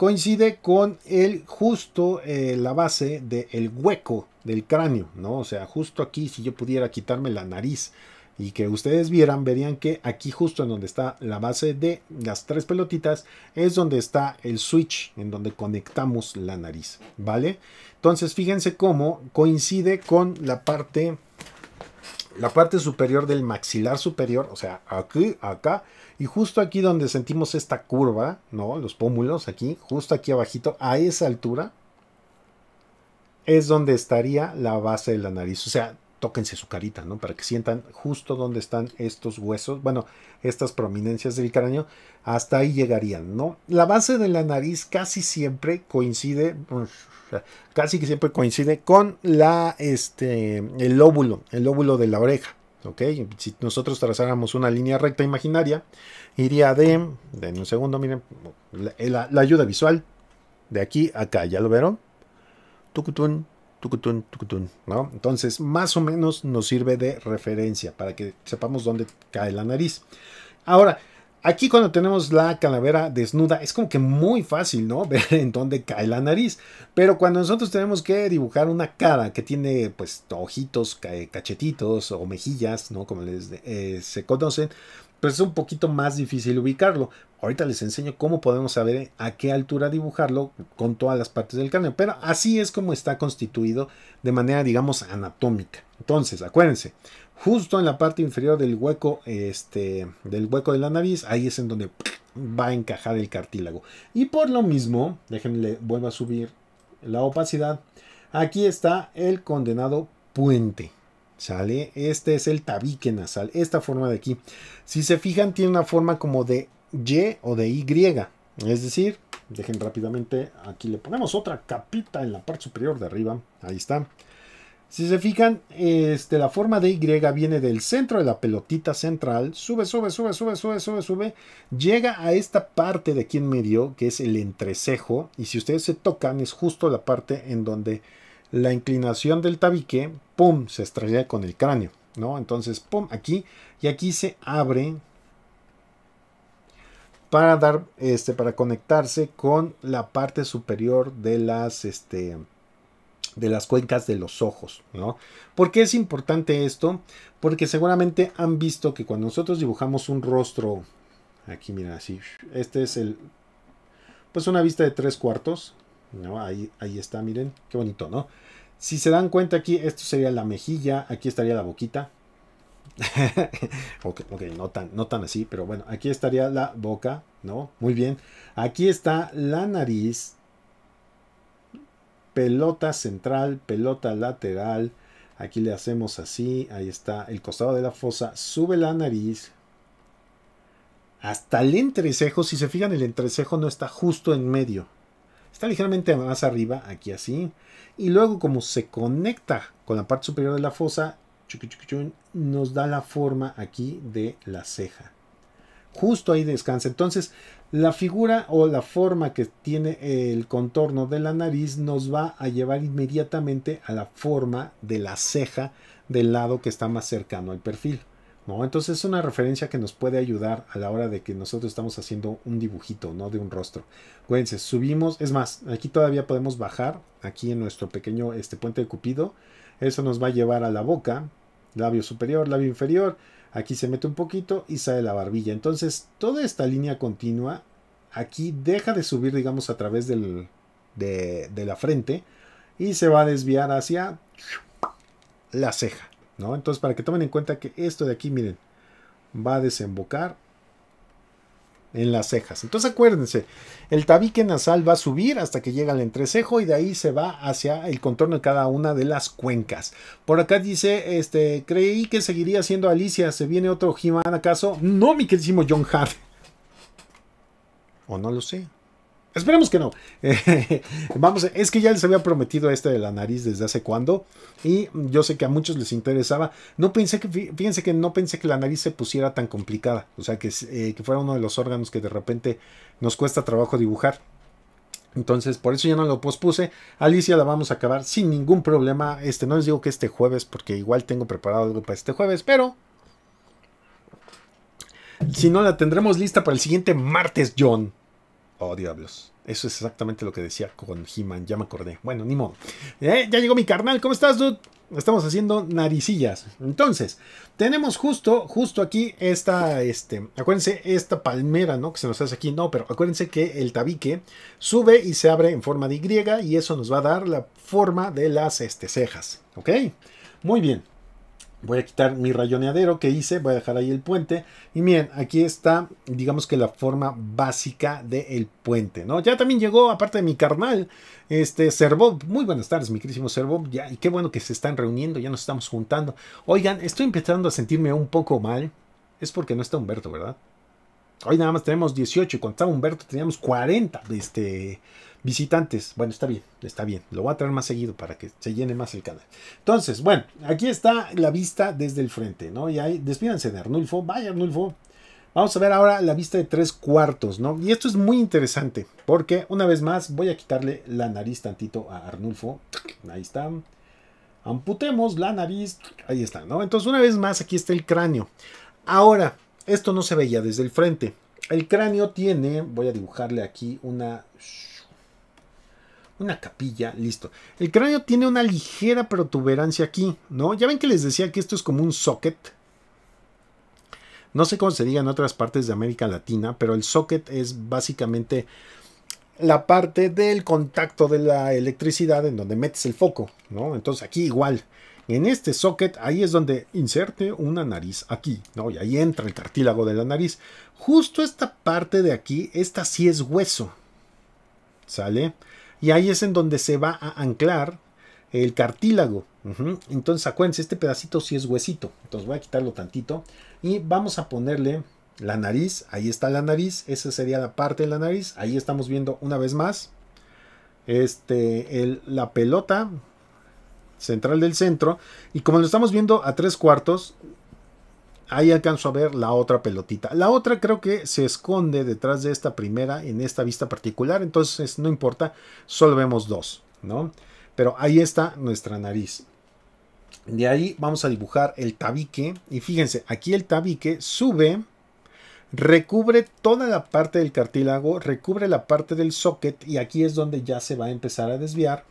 coincide con el justo eh, la base del hueco del cráneo, ¿no? O sea, justo aquí, si yo pudiera quitarme la nariz y que ustedes vieran, verían que aquí justo en donde está la base de las tres pelotitas es donde está el switch en donde conectamos la nariz, ¿vale? Entonces fíjense cómo coincide con la parte la parte superior del maxilar superior, o sea, aquí, acá y justo aquí donde sentimos esta curva, ¿no? Los pómulos aquí, justo aquí abajito, a esa altura, es donde estaría la base de la nariz. O sea, tóquense su carita, ¿no? Para que sientan justo donde están estos huesos, bueno, estas prominencias del cráneo, hasta ahí llegarían, ¿no? La base de la nariz casi siempre coincide, casi que siempre coincide con la, este, el lóbulo, el lóbulo de la oreja. ¿ok? Si nosotros trazáramos una línea recta imaginaria, iría de, en un segundo, miren, eh, la, ayuda visual, de aquí a acá, ¿ya lo vieron? Tucutun, tucutun, tucutun, ¿no? Entonces, más o menos nos sirve de referencia para que sepamos dónde cae la nariz. Ahora, Aquí cuando tenemos la calavera desnuda es como que muy fácil, ¿no? Ver en dónde cae la nariz. Pero cuando nosotros tenemos que dibujar una cara que tiene pues ojitos, eh, cachetitos o mejillas, ¿no? Como les eh, se conocen, pues es un poquito más difícil ubicarlo. Ahorita les enseño cómo podemos saber a qué altura dibujarlo con todas las partes del cráneo. Pero así es como está constituido de manera, digamos, anatómica. Entonces, acuérdense, justo en la parte inferior del hueco, este, del hueco de la nariz, ahí es en donde va a encajar el cartílago. Y por lo mismo, déjenme vuelvo a subir la opacidad. Aquí está el condenado puente. ¿Sale? Este es el tabique nasal, esta forma de aquí. Si se fijan, tiene una forma como de Y o de Y. Es decir, dejen rápidamente, aquí le ponemos otra capita en la parte superior de arriba. Ahí está. Si se fijan, este, la forma de Y viene del centro de la pelotita central, sube, sube, sube, sube, sube, sube, sube, llega a esta parte de aquí en medio, que es el entrecejo, y si ustedes se tocan, es justo la parte en donde la inclinación del tabique, ¡pum!, se estrella con el cráneo, ¿no? Entonces, ¡pum!, aquí, y aquí se abre para dar, este, para conectarse con la parte superior de las, este, de las cuencas de los ojos, ¿no? ¿Por qué es importante esto? Porque seguramente han visto que cuando nosotros dibujamos un rostro, aquí miren así, este es el, pues una vista de tres cuartos, ¿no? Ahí, ahí está, miren, qué bonito, ¿no? Si se dan cuenta aquí, esto sería la mejilla, aquí estaría la boquita. ok, okay no, tan, no tan así, pero bueno, aquí estaría la boca, ¿no? Muy bien. Aquí está la nariz, pelota central, pelota lateral. Aquí le hacemos así, ahí está el costado de la fosa, sube la nariz, hasta el entrecejo, si se fijan el entrecejo no está justo en medio, está ligeramente más arriba, aquí así, y luego como se conecta con la parte superior de la fosa, nos da la forma aquí de la ceja justo ahí descansa. Entonces, la figura o la forma que tiene el contorno de la nariz nos va a llevar inmediatamente a la forma de la ceja del lado que está más cercano al perfil. ¿no? Entonces es una referencia que nos puede ayudar a la hora de que nosotros estamos haciendo un dibujito ¿no? de un rostro. Cuídense, subimos, es más, aquí todavía podemos bajar, aquí en nuestro pequeño este, puente de Cupido. Eso nos va a llevar a la boca, labio superior, labio inferior aquí se mete un poquito y sale la barbilla. Entonces, toda esta línea continua aquí deja de subir, digamos, a través de, de, la frente y se va a desviar hacia la ceja, ¿no? Entonces, para que tomen en cuenta que esto de aquí, miren, va a desembocar en las cejas. Entonces acuérdense, el tabique nasal va a subir hasta que llega al entrecejo y de ahí se va hacia el contorno de cada una de las cuencas. Por acá dice, este, creí que seguiría siendo Alicia, ¿se viene otro he acaso? No, mi queridísimo John Hart. O no lo sé. Esperemos que no. vamos, es que ya les había prometido este de la nariz desde hace cuándo. Y yo sé que a muchos les interesaba. No pensé que, fíjense que no pensé que la nariz se pusiera tan complicada. O sea, que, eh, que fuera uno de los órganos que de repente nos cuesta trabajo dibujar. Entonces, por eso ya no lo pospuse. Alicia la vamos a acabar sin ningún problema. Este, no les digo que este jueves, porque igual tengo preparado algo para este jueves, pero. Si no, la tendremos lista para el siguiente martes, John. Oh, diablos. Eso es exactamente lo que decía con He-Man. Ya me acordé. Bueno, ni modo. Eh, ya llegó mi carnal. ¿Cómo estás, dude? Estamos haciendo naricillas. Entonces, tenemos justo, justo aquí esta, este, acuérdense, esta palmera, ¿no? Que se nos hace aquí, no, pero acuérdense que el tabique sube y se abre en forma de Y y eso nos va a dar la forma de las este, cejas, ¿ok? Muy bien voy a quitar mi rayoneadero que hice, voy a dejar ahí el puente. Y miren, aquí está, digamos que la forma básica del puente, ¿no? Ya también llegó, aparte de mi carnal, este, Servob. Muy buenas tardes, mi querísimo Ya, y qué bueno que se están reuniendo, ya nos estamos juntando. Oigan, estoy empezando a sentirme un poco mal. Es porque no está Humberto, ¿verdad? Hoy nada más tenemos 18 cuando estaba Humberto teníamos 40, este visitantes. Bueno, está bien, está bien. Lo voy a traer más seguido para que se llene más el canal. Entonces, bueno, aquí está la vista desde el frente, ¿no? Y ahí, despídanse de Arnulfo. Vaya, Arnulfo. Vamos a ver ahora la vista de tres cuartos, ¿no? Y esto es muy interesante, porque una vez más voy a quitarle la nariz tantito a Arnulfo. Ahí está. Amputemos la nariz. Ahí está, ¿no? Entonces, una vez más, aquí está el cráneo. Ahora, esto no se veía desde el frente. El cráneo tiene, voy a dibujarle aquí una una capilla, listo. El cráneo tiene una ligera protuberancia aquí, ¿no? Ya ven que les decía que esto es como un socket. No sé cómo se diga en otras partes de América Latina, pero el socket es básicamente la parte del contacto de la electricidad en donde metes el foco, ¿no? Entonces aquí igual. En este socket, ahí es donde inserte una nariz aquí, ¿no? Y ahí entra el cartílago de la nariz. Justo esta parte de aquí, esta sí es hueso. ¿Sale? Y ahí es en donde se va a anclar el cartílago. Entonces acuérdense, este pedacito sí es huesito. Entonces voy a quitarlo tantito. Y vamos a ponerle la nariz. Ahí está la nariz. Esa sería la parte de la nariz. Ahí estamos viendo una vez más. Este, la pelota central del centro. Y como lo estamos viendo a tres cuartos, ahí alcanzo a ver la otra pelotita. La otra creo que se esconde detrás de esta primera en esta vista particular, entonces no importa, solo vemos dos, ¿no? Pero ahí está nuestra nariz. De ahí vamos a dibujar el tabique y fíjense, aquí el tabique sube, recubre toda la parte del cartílago, recubre la parte del socket y aquí es donde ya se va a empezar a desviar.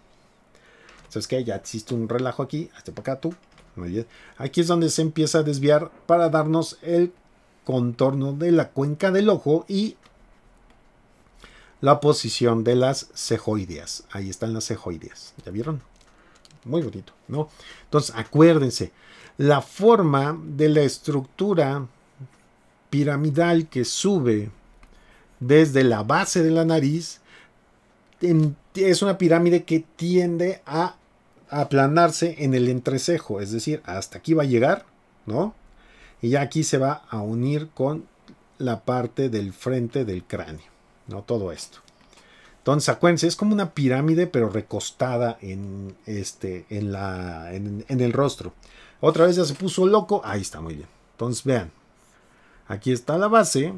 Entonces que ya existe un relajo aquí, hasta para acá tú, Aquí es donde se empieza a desviar para darnos el contorno de la cuenca del ojo y la posición de las cejoideas. Ahí están las cejoideas. ¿Ya vieron? Muy bonito, ¿no? Entonces, acuérdense, la forma de la estructura piramidal que sube desde la base de la nariz es una pirámide que tiende a aplanarse en el entrecejo, es decir, hasta aquí va a llegar, ¿no? Y ya aquí se va a unir con la parte del frente del cráneo, ¿no? Todo esto. Entonces, acuérdense, es como una pirámide, pero recostada en, este, en, la, en el rostro. Otra vez ya se puso loco, ahí está, muy bien. Entonces, vean, aquí está la base,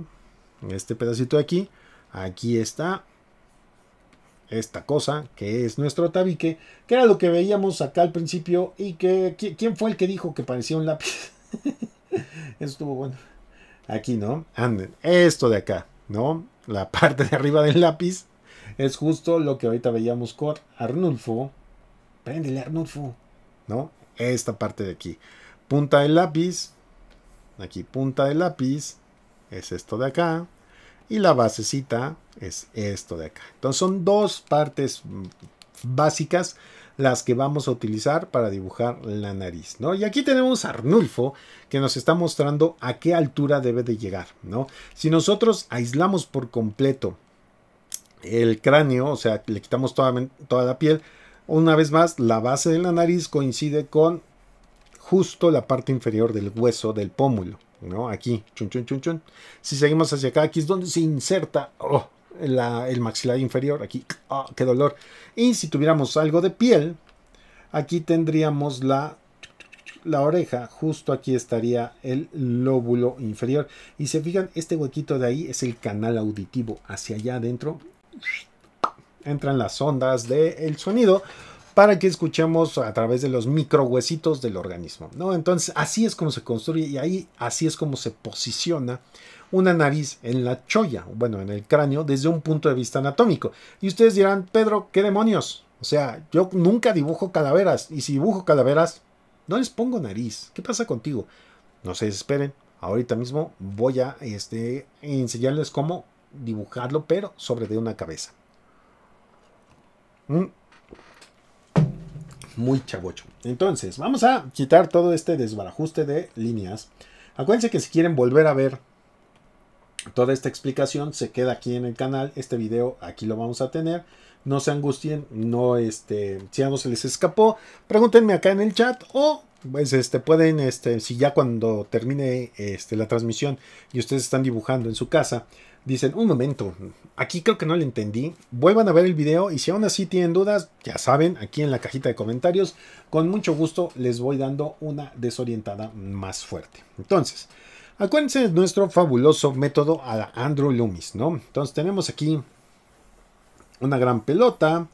este pedacito de aquí, aquí está esta cosa que es nuestro tabique, que era lo que veíamos acá al principio y que quién fue el que dijo que parecía un lápiz. Eso estuvo bueno. Aquí, ¿no? Anden, esto de acá, ¿no? La parte de arriba del lápiz es justo lo que ahorita veíamos con Arnulfo. Préndele, Arnulfo, ¿no? Esta parte de aquí. Punta del lápiz. Aquí, punta del lápiz. Es esto de acá y la basecita es esto de acá. Entonces son dos partes mm, básicas las que vamos a utilizar para dibujar la nariz, ¿no? Y aquí tenemos a Arnulfo que nos está mostrando a qué altura debe de llegar, ¿no? Si nosotros aislamos por completo el cráneo, o sea, le quitamos toda la piel, una vez más, la base de la nariz coincide con justo la parte inferior del hueso del pómulo, ¿no? Aquí, chun, chun, chun, chun. Si seguimos hacia acá, aquí es donde se inserta oh, el maxilar inferior, aquí, ah, qué dolor. Y si tuviéramos algo de piel, aquí tendríamos la, la oreja, justo aquí estaría el lóbulo inferior. Y se fijan, este huequito de ahí es el canal auditivo, hacia allá adentro entran las ondas del sonido para que escuchemos a través de los huesitos del organismo. ¿no? Entonces así es como se construye y ahí así es como se posiciona una nariz en la cholla, bueno, en el cráneo, desde un punto de vista anatómico. Y ustedes dirán, Pedro, ¿qué demonios? O sea, yo nunca dibujo calaveras y si dibujo calaveras, no les pongo nariz. ¿Qué pasa contigo? No se desesperen. Ahorita mismo voy a este, enseñarles cómo dibujarlo, pero sobre de una cabeza. Mm muy chavocho. Entonces, vamos a quitar todo este desbarajuste de líneas. Acuérdense que si quieren volver a ver toda esta explicación, se queda aquí en el canal. Este video aquí lo vamos a tener. No se angustien, no este, si algo se les escapó, pregúntenme acá en el chat o pues este pueden este si ya cuando termine este la transmisión y ustedes están dibujando en su casa, dicen, un momento, aquí creo que no lo entendí, vuelvan a ver el video y si aún así tienen dudas, ya saben, aquí en la cajita de comentarios, con mucho gusto les voy dando una desorientada más fuerte. Entonces, acuérdense de nuestro fabuloso método a la Andrew Loomis, ¿no? Entonces tenemos aquí una gran pelota,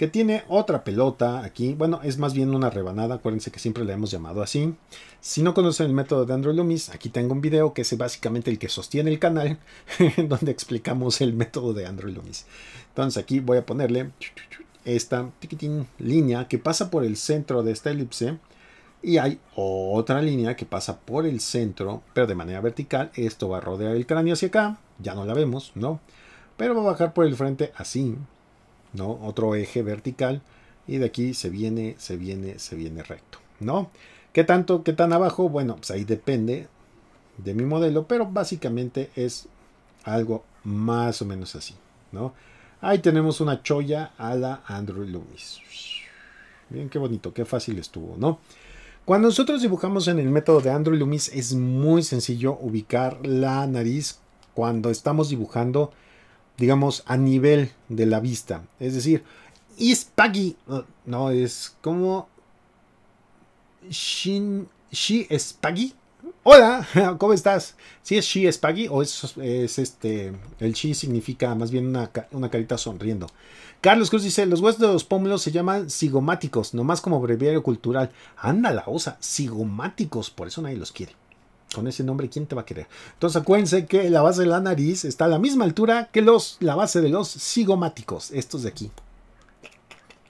que tiene otra pelota aquí. Bueno, es más bien una rebanada, acuérdense que siempre la hemos llamado así. Si no conocen el método de Andrew Loomis, aquí tengo un video que es básicamente el que sostiene el canal, donde explicamos el método de Andrew Loomis. Entonces aquí voy a ponerle esta línea que pasa por el centro de esta elipse y hay otra línea que pasa por el centro, pero de manera vertical. Esto va a rodear el cráneo hacia acá, ya no la vemos, ¿no? Pero va a bajar por el frente así, ¿no? Otro eje vertical y de aquí se viene, se viene, se viene recto, ¿no? ¿Qué tanto, qué tan abajo? Bueno, pues ahí depende de mi modelo, pero básicamente es algo más o menos así, ¿no? Ahí tenemos una cholla a la Andrew Loomis. Bien, qué bonito, qué fácil estuvo, ¿no? Cuando nosotros dibujamos en el método de Andrew Loomis es muy sencillo ubicar la nariz cuando estamos dibujando digamos, a nivel de la vista. Es decir, is Paggy. Uh, no, es como. Shin, she is Hola, ¿cómo estás? Si es she Spaggy o es, este. El she significa más bien una, una carita sonriendo. Carlos Cruz dice: Los huesos de los pómulos se llaman cigomáticos, nomás como breviario cultural. Anda la osa, cigomáticos, por eso nadie los quiere. Con ese nombre, ¿quién te va a querer? Entonces acuérdense que la base de la nariz está a la misma altura que los, la base de los cigomáticos, estos de aquí.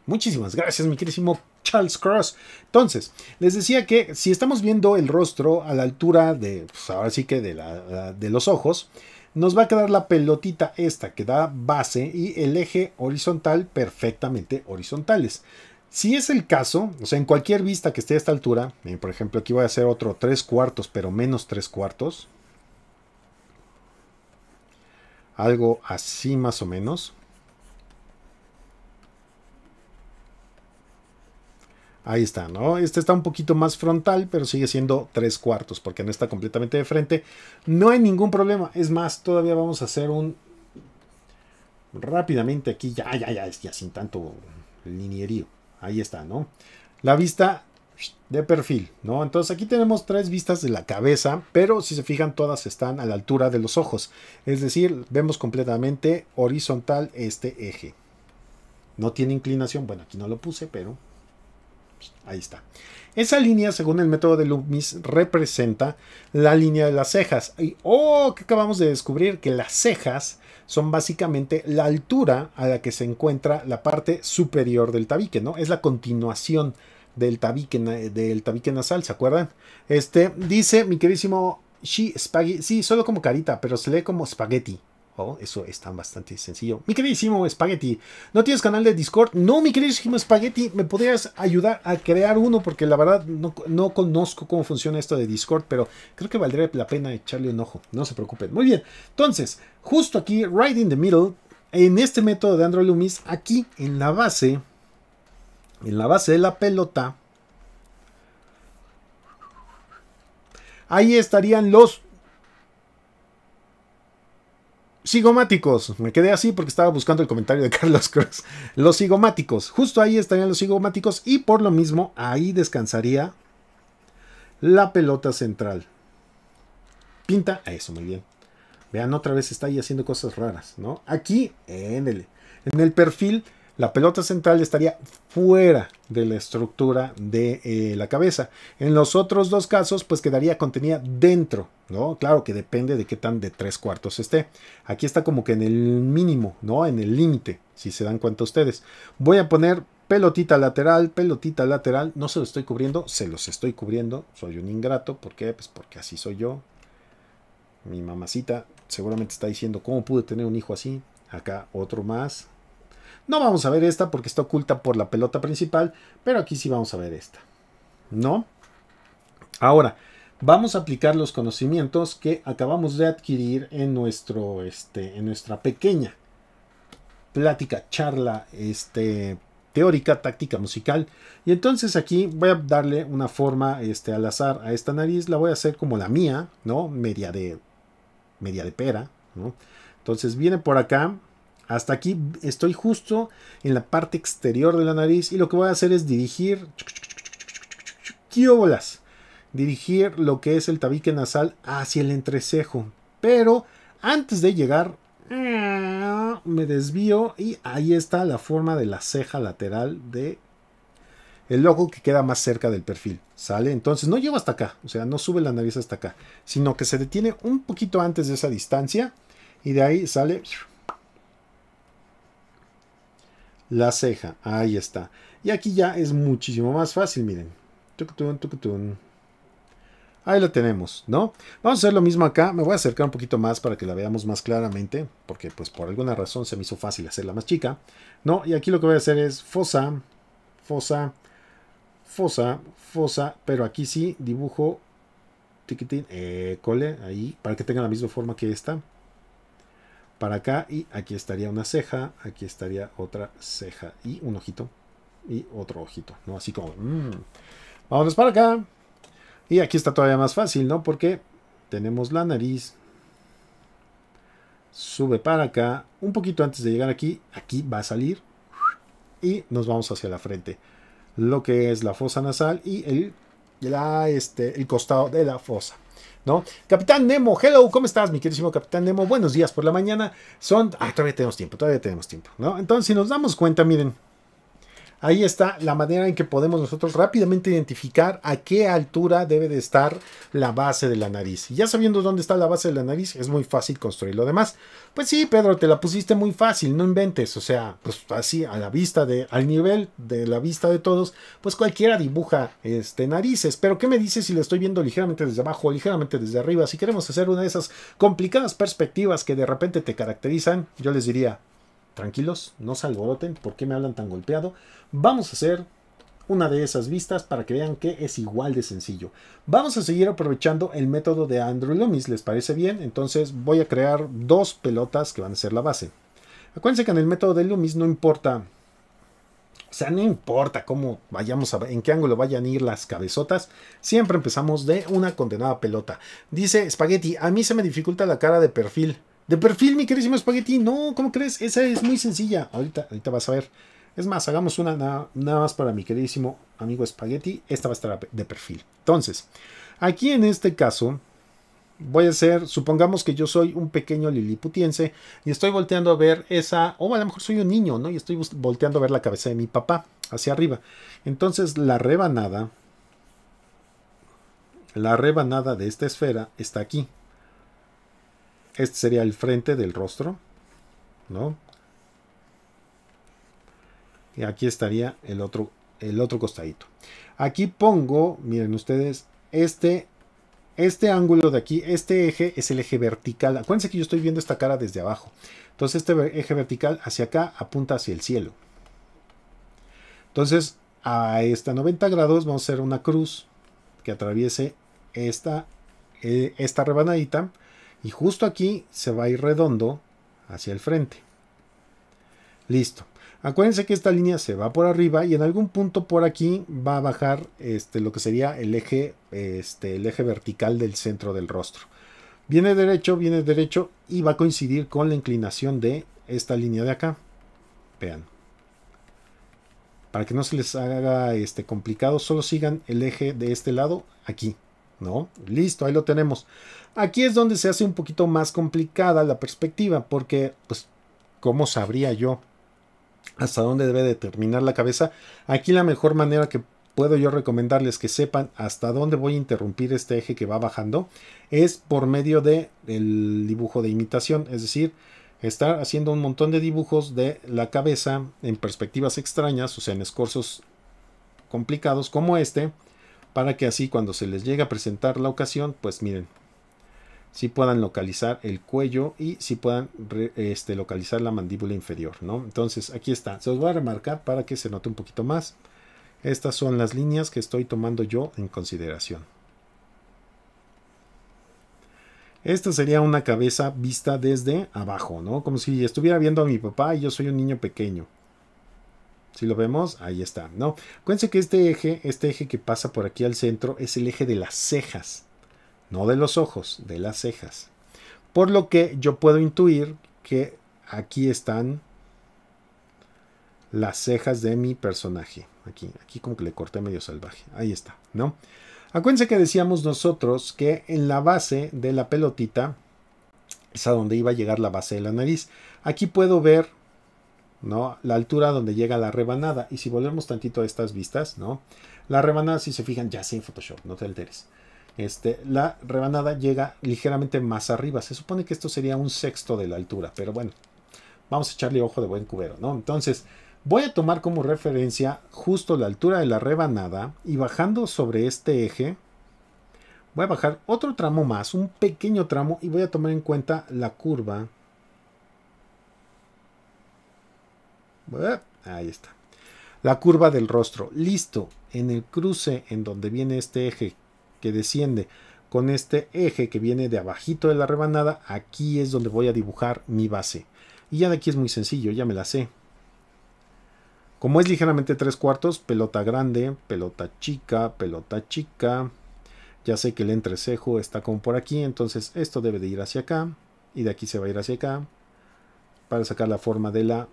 Muchísimas gracias, mi querísimo Charles Cross. Entonces, les decía que si estamos viendo el rostro a la altura de, pues ahora sí que de, de los ojos, nos va a quedar la pelotita esta que da base y el eje horizontal perfectamente horizontales. Si es el caso, o sea, en cualquier vista que esté a esta altura, eh, por ejemplo, aquí voy a hacer otro 3 cuartos, pero menos tres cuartos. Algo así más o menos. Ahí está, ¿no? Este está un poquito más frontal, pero sigue siendo tres cuartos, porque no está completamente de frente. No hay ningún problema. Es más, todavía vamos a hacer un... Rápidamente aquí, ya, ya, ya, ya, sin tanto linierío. Ahí está, ¿no? La vista de perfil, ¿no? Entonces aquí tenemos tres vistas de la cabeza, pero si se fijan todas están a la altura de los ojos, es decir, vemos completamente horizontal este eje. No tiene inclinación, bueno, aquí no lo puse, pero Ahí está. Esa línea, según el método de Loomis, representa la línea de las cejas. Y oh, que acabamos de descubrir que las cejas son básicamente la altura a la que se encuentra la parte superior del tabique, ¿no? Es la continuación del tabique, del tabique nasal, ¿se acuerdan? Este dice mi queridísimo She Spaghetti. Sí, solo como carita, pero se lee como spaghetti. Oh, eso tan bastante sencillo. Mi queridísimo Spaghetti, ¿no tienes canal de Discord? No, mi queridísimo Spaghetti, ¿me podrías ayudar a crear uno? Porque la verdad no, no conozco cómo funciona esto de Discord, pero creo que valdría la pena echarle un ojo. No se preocupen. Muy bien, entonces, justo aquí, right in the middle, en este método de Android Loomis, aquí en la base, en la base de la pelota, ahí estarían los Sigomáticos, me quedé así porque estaba buscando el comentario de Carlos Cruz. Los sigomáticos, justo ahí estarían los sigomáticos y por lo mismo ahí descansaría la pelota central. Pinta a eso, muy bien. Vean, otra vez está ahí haciendo cosas raras, ¿no? Aquí, en el, en el perfil la pelota central estaría fuera de la estructura de eh, la cabeza. En los otros dos casos, pues quedaría contenida dentro, ¿no? Claro que depende de qué tan de tres cuartos esté. Aquí está como que en el mínimo, ¿no? En el límite, si se dan cuenta ustedes. Voy a poner pelotita lateral, pelotita lateral. No se lo estoy cubriendo, se los estoy cubriendo. Soy un ingrato. ¿Por qué? Pues porque así soy yo. Mi mamacita seguramente está diciendo, ¿cómo pude tener un hijo así? Acá otro más, no vamos a ver esta porque está oculta por la pelota principal, pero aquí sí vamos a ver esta. ¿No? Ahora, vamos a aplicar los conocimientos que acabamos de adquirir en, nuestro, este, en nuestra pequeña plática, charla este, teórica, táctica musical. Y entonces aquí voy a darle una forma este, al azar a esta nariz. La voy a hacer como la mía, ¿no? Media de, media de pera, ¿no? Entonces viene por acá, hasta aquí estoy justo en la parte exterior de la nariz y lo que voy a hacer es dirigir... bolas! Dirigir lo que es el tabique nasal hacia el entrecejo. Pero antes de llegar mm, me desvío y ahí está la forma de la ceja lateral de el ojo que queda más cerca del perfil, ¿sale? Entonces no llego hasta acá, o sea, no sube la nariz hasta acá, sino que se detiene un poquito antes de esa distancia y de ahí sale la ceja. Ahí está. Y aquí ya es muchísimo más fácil, miren. Ahí lo tenemos, ¿no? Vamos a hacer lo mismo acá. Me voy a acercar un poquito más para que la veamos más claramente. Porque pues por alguna razón se me hizo fácil hacerla más chica. ¿No? Y aquí lo que voy a hacer es fosa, fosa, fosa, fosa. Pero aquí sí dibujo tiquitín, cole ahí. Para que tenga la misma forma que esta para acá y aquí estaría una ceja, aquí estaría otra ceja y un ojito y otro ojito, ¿no? Así como, vamos mm, vámonos para acá. Y aquí está todavía más fácil, ¿no? Porque tenemos la nariz, sube para acá, un poquito antes de llegar aquí, aquí va a salir y nos vamos hacia la frente, lo que es la fosa nasal y el, la, este, el costado de la fosa. ¿no? Capitán Nemo, hello, ¿cómo estás, mi queridísimo Capitán Nemo? Buenos días por la mañana. Son, ah, todavía tenemos tiempo, todavía tenemos tiempo, ¿no? Entonces, si nos damos cuenta, miren, Ahí está la manera en que podemos nosotros rápidamente identificar a qué altura debe de estar la base de la nariz. Y ya sabiendo dónde está la base de la nariz, es muy fácil construir lo demás. Pues sí, Pedro, te la pusiste muy fácil, no inventes. O sea, pues así, a la vista de, al nivel de la vista de todos, pues cualquiera dibuja este, narices. Pero ¿qué me dices si lo estoy viendo ligeramente desde abajo o ligeramente desde arriba? Si queremos hacer una de esas complicadas perspectivas que de repente te caracterizan, yo les diría, tranquilos, no se alboroten, ¿por qué me hablan tan golpeado? Vamos a hacer una de esas vistas para que vean que es igual de sencillo. Vamos a seguir aprovechando el método de Andrew Loomis, ¿les parece bien? Entonces voy a crear dos pelotas que van a ser la base. Acuérdense que en el método de Loomis no importa, o sea, no importa cómo vayamos en qué ángulo vayan a ir las cabezotas, siempre empezamos de una condenada pelota. Dice Spaghetti, a mí se me dificulta la cara de perfil. De perfil, mi queridísimo Spaghetti. No, ¿cómo crees? Esa es muy sencilla. Ahorita, vas a ver. Es más, hagamos una nada, más para mi queridísimo amigo Spaghetti. Esta va a estar de perfil. Entonces, aquí en este caso, voy a hacer, supongamos que yo soy un pequeño liliputiense y estoy volteando a ver esa, o a lo mejor soy un niño, ¿no? Y estoy volteando a ver la cabeza de mi papá hacia arriba. Entonces la rebanada, la rebanada de esta esfera está aquí. Este sería el frente del rostro, ¿no? Y aquí estaría el otro, el otro costadito. Aquí pongo, miren ustedes, este, este ángulo de aquí, este eje es el eje vertical. Acuérdense que yo estoy viendo esta cara desde abajo. Entonces este eje vertical hacia acá apunta hacia el cielo. Entonces a esta 90 grados vamos a hacer una cruz que atraviese esta, eh, esta rebanadita y justo aquí se va a ir redondo hacia el frente. Listo. Acuérdense que esta línea se va por arriba y en algún punto por aquí va a bajar este, lo que sería el eje, este, el eje vertical del centro del rostro. Viene derecho, viene derecho y va a coincidir con la inclinación de esta línea de acá. Vean. Para que no se les haga este, complicado, solo sigan el eje de este lado aquí. ¿no? Listo, ahí lo tenemos. Aquí es donde se hace un poquito más complicada la perspectiva, porque, pues, ¿cómo sabría yo hasta dónde debe terminar la cabeza? Aquí la mejor manera que puedo yo recomendarles que sepan hasta dónde voy a interrumpir este eje que va bajando es por medio de el dibujo de imitación, es decir, estar haciendo un montón de dibujos de la cabeza en perspectivas extrañas, o sea, en escorzos complicados como este, para que así cuando se les llegue a presentar la ocasión, pues miren, si puedan localizar el cuello y si puedan este, localizar la mandíbula inferior, ¿no? Entonces aquí está, se los voy a remarcar para que se note un poquito más. Estas son las líneas que estoy tomando yo en consideración. Esta sería una cabeza vista desde abajo, ¿no? Como si estuviera viendo a mi papá y yo soy un niño pequeño. Si lo vemos, ahí está, ¿no? Acuérdense que este eje, este eje que pasa por aquí al centro, es el eje de las cejas, no de los ojos, de las cejas. Por lo que yo puedo intuir que aquí están las cejas de mi personaje. Aquí, aquí como que le corté medio salvaje. Ahí está, ¿no? Acuérdense que decíamos nosotros que en la base de la pelotita es a donde iba a llegar la base de la nariz. Aquí puedo ver la altura donde llega la rebanada. Y si volvemos tantito a estas vistas, ¿no? La rebanada, si se fijan, ya sé en Photoshop, no te alteres. Este, la rebanada llega ligeramente más arriba. Se supone que esto sería un sexto de la altura, pero bueno, vamos a echarle ojo de buen cubero, ¿no? Entonces, voy a tomar como referencia justo la altura de la rebanada y bajando sobre este eje, voy a bajar otro tramo más, un pequeño tramo y voy a tomar en cuenta la curva Ahí está. La curva del rostro. Listo. En el cruce en donde viene este eje que desciende con este eje que viene de abajito de la rebanada, aquí es donde voy a dibujar mi base. Y ya de aquí es muy sencillo, ya me la sé. Como es ligeramente tres cuartos, pelota grande, pelota chica, pelota chica. Ya sé que el entrecejo está como por aquí, entonces esto debe de ir hacia acá. Y de aquí se va a ir hacia acá. Para sacar la forma de la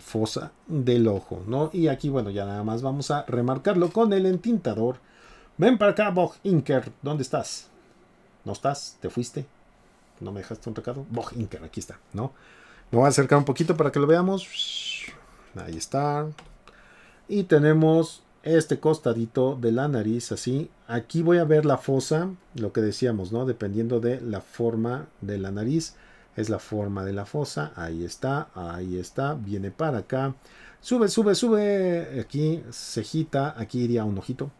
fosa del ojo, ¿no? Y aquí, bueno, ya nada más vamos a remarcarlo con el entintador. Ven para acá, Bog Inker, ¿dónde estás? ¿No estás? ¿Te fuiste? ¿No me dejaste un recado? Bog Inker, aquí está, ¿no? me voy a acercar un poquito para que lo veamos. Ahí está. Y tenemos este costadito de la nariz, así. Aquí voy a ver la fosa, lo que decíamos, ¿no? Dependiendo de la forma de la nariz es la forma de la fosa, ahí está, ahí está, viene para acá, sube, sube, sube, aquí cejita, aquí iría un ojito,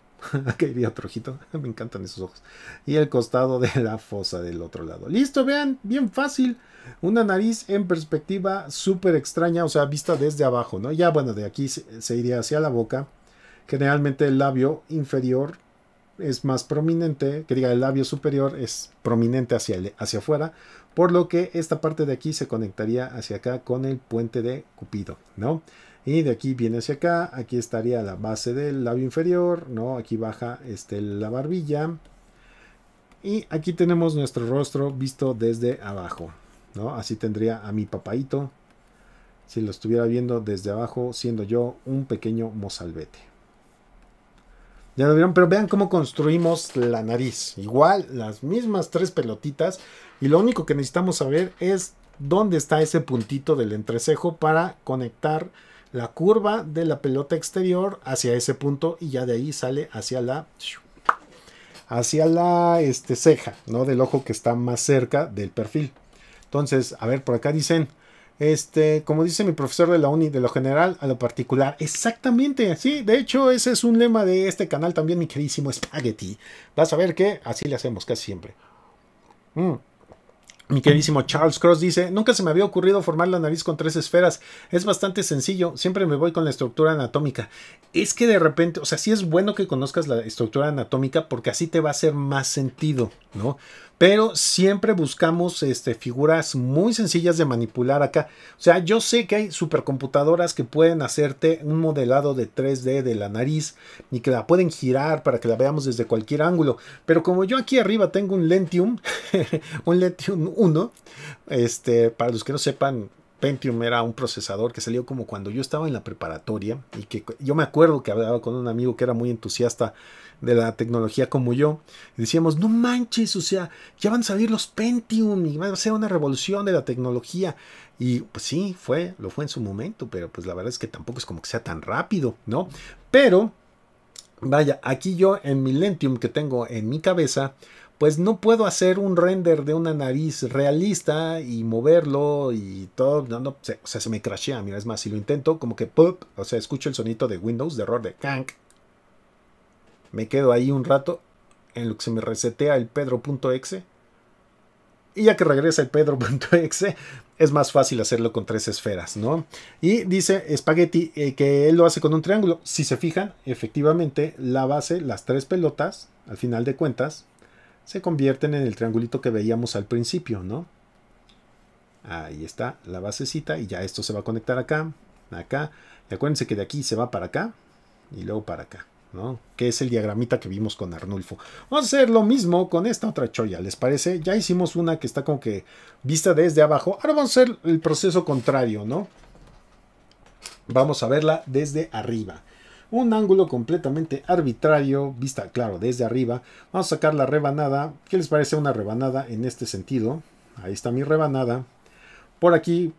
aquí iría otro ojito, me encantan esos ojos, y el costado de la fosa del otro lado. Listo, vean, bien fácil, una nariz en perspectiva súper extraña, o sea, vista desde abajo, ¿no? Ya bueno, de aquí se iría hacia la boca, generalmente el labio inferior es más prominente, que diga el labio superior es prominente hacia, hacia afuera, por lo que esta parte de aquí se conectaría hacia acá con el puente de Cupido, ¿no? Y de aquí viene hacia acá, aquí estaría la base del labio inferior, ¿no? Aquí baja este, la barbilla. Y aquí tenemos nuestro rostro visto desde abajo, ¿no? Así tendría a mi papaito, si lo estuviera viendo desde abajo, siendo yo un pequeño mozalbete. Ya lo vieron, pero vean cómo construimos la nariz. Igual, las mismas tres pelotitas, y lo único que necesitamos saber es dónde está ese puntito del entrecejo para conectar la curva de la pelota exterior hacia ese punto y ya de ahí sale hacia la hacia la este, ceja, ¿no? Del ojo que está más cerca del perfil. Entonces, a ver, por acá dicen, este, como dice mi profesor de la uni, de lo general a lo particular. Exactamente, sí, de hecho ese es un lema de este canal también, mi queridísimo Spaghetti. Vas a ver que así le hacemos casi siempre. Mm. Mi queridísimo Charles Cross dice, nunca se me había ocurrido formar la nariz con tres esferas. Es bastante sencillo, siempre me voy con la estructura anatómica. Es que de repente, o sea, sí es bueno que conozcas la estructura anatómica porque así te va a hacer más sentido, ¿no? pero siempre buscamos este, figuras muy sencillas de manipular acá. O sea, yo sé que hay supercomputadoras que pueden hacerte un modelado de 3D de la nariz y que la pueden girar para que la veamos desde cualquier ángulo, pero como yo aquí arriba tengo un Lentium, un Lentium 1, este, para los que no sepan, Pentium era un procesador que salió como cuando yo estaba en la preparatoria y que yo me acuerdo que hablaba con un amigo que era muy entusiasta de la tecnología como yo y decíamos, no manches, o sea, ya van a salir los Pentium y va a ser una revolución de la tecnología. Y pues sí, fue, lo fue en su momento, pero pues la verdad es que tampoco es como que sea tan rápido, ¿no? Pero, vaya, aquí yo en mi Lentium que tengo en mi cabeza, pues no puedo hacer un render de una nariz realista y moverlo y todo, no, se, o sea, se me crashea, mira, es más, si lo intento, como que, pop, o sea, escucho el sonito de Windows de error de cank, me quedo ahí un rato en lo que se me resetea el pedro.exe y ya que regresa el pedro.exe es más fácil hacerlo con tres esferas, ¿no? Y dice Spaghetti eh, que él lo hace con un triángulo. Si se fijan, efectivamente la base, las tres pelotas, al final de cuentas, se convierten en el triangulito que veíamos al principio, ¿no? Ahí está la basecita y ya esto se va a conectar acá, acá. Y acuérdense que de aquí se va para acá y luego para acá, ¿no? Que es el diagramita que vimos con Arnulfo. Vamos a hacer lo mismo con esta otra cholla, ¿les parece? Ya hicimos una que está como que vista desde abajo. Ahora vamos a hacer el proceso contrario, ¿no? Vamos a verla desde arriba un ángulo completamente arbitrario, vista claro desde arriba. Vamos a sacar la rebanada. ¿Qué les parece una rebanada en este sentido? Ahí está mi rebanada. Por aquí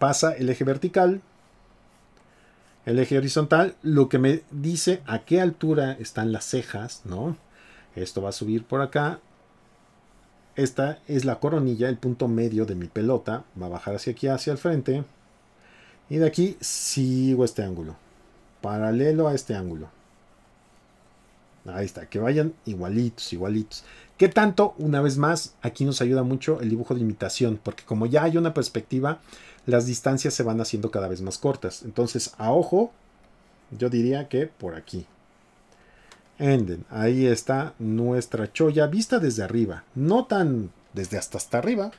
pasa el eje vertical, el eje horizontal, lo que me dice a qué altura están las cejas, ¿no? Esto va a subir por acá. Esta es la coronilla, el punto medio de mi pelota. Va a bajar hacia aquí, hacia el frente. Y de aquí sigo este ángulo. Paralelo a este ángulo. Ahí está, que vayan igualitos, igualitos. ¿Qué tanto? Una vez más, aquí nos ayuda mucho el dibujo de imitación, porque como ya hay una perspectiva, las distancias se van haciendo cada vez más cortas. Entonces, a ojo, yo diría que por aquí. Enden, ahí está nuestra choya vista desde arriba, no tan desde hasta hasta arriba,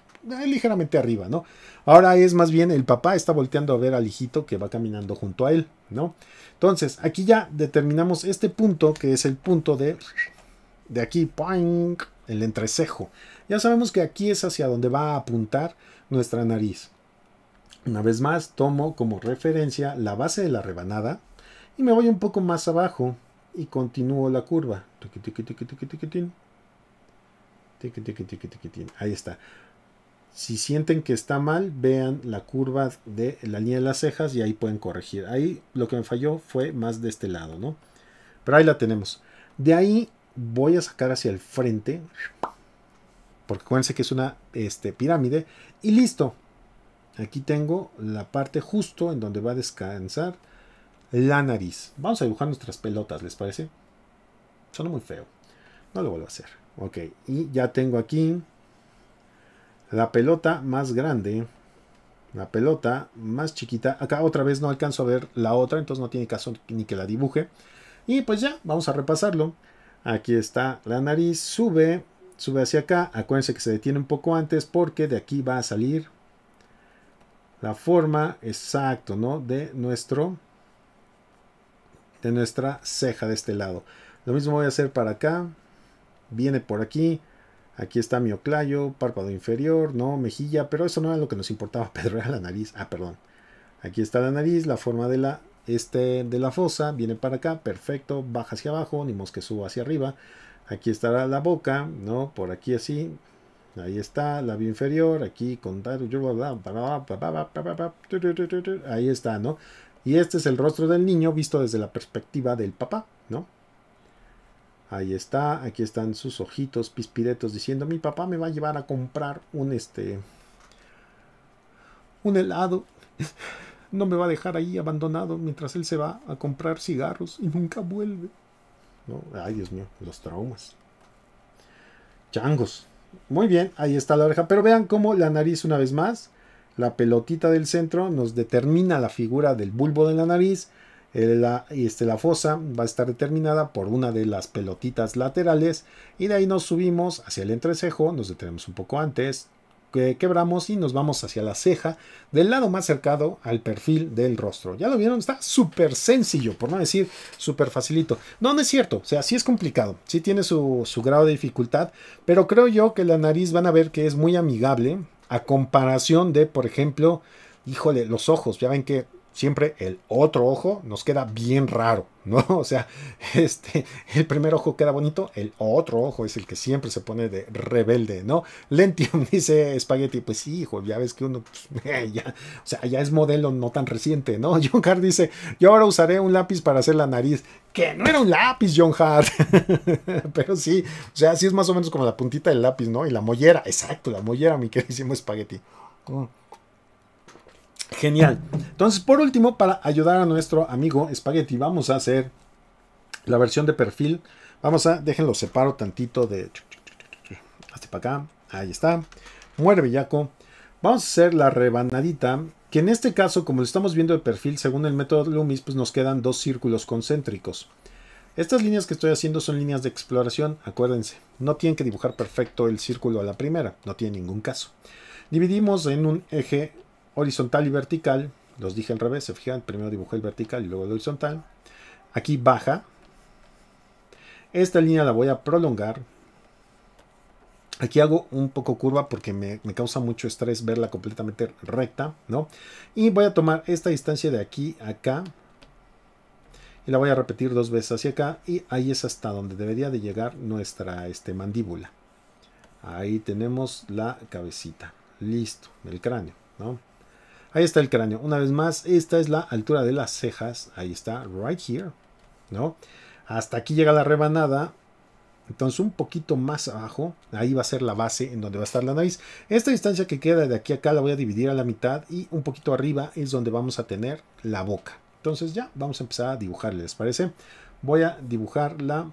ligeramente arriba, ¿no? Ahora es más bien el papá está volteando a ver al hijito que va caminando junto a él, ¿no? Entonces, aquí ya determinamos este punto que es el punto de de aquí, el entrecejo. Ya sabemos que aquí es hacia donde va a apuntar nuestra nariz. Una vez más, tomo como referencia la base de la rebanada y me voy un poco más abajo y continúo la curva. Ahí está. Si sienten que está mal, vean la curva de la línea de las cejas y ahí pueden corregir. Ahí lo que me falló fue más de este lado, ¿no? Pero ahí la tenemos. De ahí voy a sacar hacia el frente. Porque acuérdense que es una este, pirámide. Y listo. Aquí tengo la parte justo en donde va a descansar la nariz. Vamos a dibujar nuestras pelotas, ¿les parece? Suena muy feo. No lo vuelvo a hacer. Ok, y ya tengo aquí la pelota más grande. La pelota más chiquita. Acá otra vez no alcanzo a ver la otra, entonces no tiene caso ni que la dibuje. Y pues ya, vamos a repasarlo. Aquí está la nariz, sube, sube hacia acá. Acuérdense que se detiene un poco antes porque de aquí va a salir la forma exacta, ¿no? De nuestro de nuestra ceja de este lado. Lo mismo voy a hacer para acá. Viene por aquí. Aquí está mioclayo, párpado inferior, no, mejilla, pero eso no era lo que nos importaba, Pedro, era la nariz. Ah, perdón. Aquí está la nariz, la forma de la, este, de la fosa, viene para acá, perfecto, baja hacia abajo, ni que suba hacia arriba. Aquí estará la boca, ¿no? Por aquí así, ahí está, labio inferior, aquí con... Ahí está, ¿no? Y este es el rostro del niño visto desde la perspectiva del papá, ¿no? Ahí está, aquí están sus ojitos pispiretos diciendo, mi papá me va a llevar a comprar un este un helado. No me va a dejar ahí abandonado mientras él se va a comprar cigarros y nunca vuelve. ay, Dios mío, los traumas. Changos. Muy bien, ahí está la oreja, pero vean cómo la nariz una vez más, la pelotita del centro nos determina la figura del bulbo de la nariz la, este, la fosa va a estar determinada por una de las pelotitas laterales y de ahí nos subimos hacia el entrecejo, nos detenemos un poco antes, quebramos y nos vamos hacia la ceja del lado más cercado al perfil del rostro. Ya lo vieron, está súper sencillo, por no decir súper facilito. No, no es cierto, o sea, sí es complicado, sí tiene su, su, grado de dificultad, pero creo yo que la nariz van a ver que es muy amigable a comparación de, por ejemplo, híjole, los ojos, ya ven que siempre el otro ojo nos queda bien raro, ¿no? O sea, este, el primer ojo queda bonito, el otro ojo es el que siempre se pone de rebelde, ¿no? Lentium dice Spaghetti, pues sí, hijo, ya ves que uno, pues, eh, ya, o sea, ya es modelo no tan reciente, ¿no? John Hart dice, yo ahora usaré un lápiz para hacer la nariz, que no era un lápiz, John Hart, pero sí, o sea, sí es más o menos como la puntita del lápiz, ¿no? Y la mollera, exacto, la mollera, mi queridísimo Spaghetti. Mm. Genial. Entonces, por último, para ayudar a nuestro amigo Spaghetti, vamos a hacer la versión de perfil. Vamos a, déjenlo separo tantito de... Hasta para acá. Ahí está. Muere bellaco. Vamos a hacer la rebanadita, que en este caso, como estamos viendo de perfil, según el método Loomis, pues nos quedan dos círculos concéntricos. Estas líneas que estoy haciendo son líneas de exploración, acuérdense. No tienen que dibujar perfecto el círculo a la primera, no tiene ningún caso. Dividimos en un eje horizontal y vertical. Los dije al revés, se fijan, primero dibujé el vertical y luego el horizontal. Aquí baja. Esta línea la voy a prolongar. Aquí hago un poco curva porque me, causa mucho estrés verla completamente recta, ¿no? Y voy a tomar esta distancia de aquí a acá. Y la voy a repetir dos veces hacia acá. Y ahí es hasta donde debería de llegar nuestra este, mandíbula. Ahí tenemos la cabecita. Listo, el cráneo, ¿no? Ahí está el cráneo. Una vez más, esta es la altura de las cejas. Ahí está, right here. ¿No? Hasta aquí llega la rebanada. Entonces un poquito más abajo, ahí va a ser la base en donde va a estar la nariz. Esta distancia que queda de aquí acá la voy a dividir a la mitad y un poquito arriba es donde vamos a tener la boca. Entonces ya vamos a empezar a dibujar, ¿les parece? Voy a dibujar la,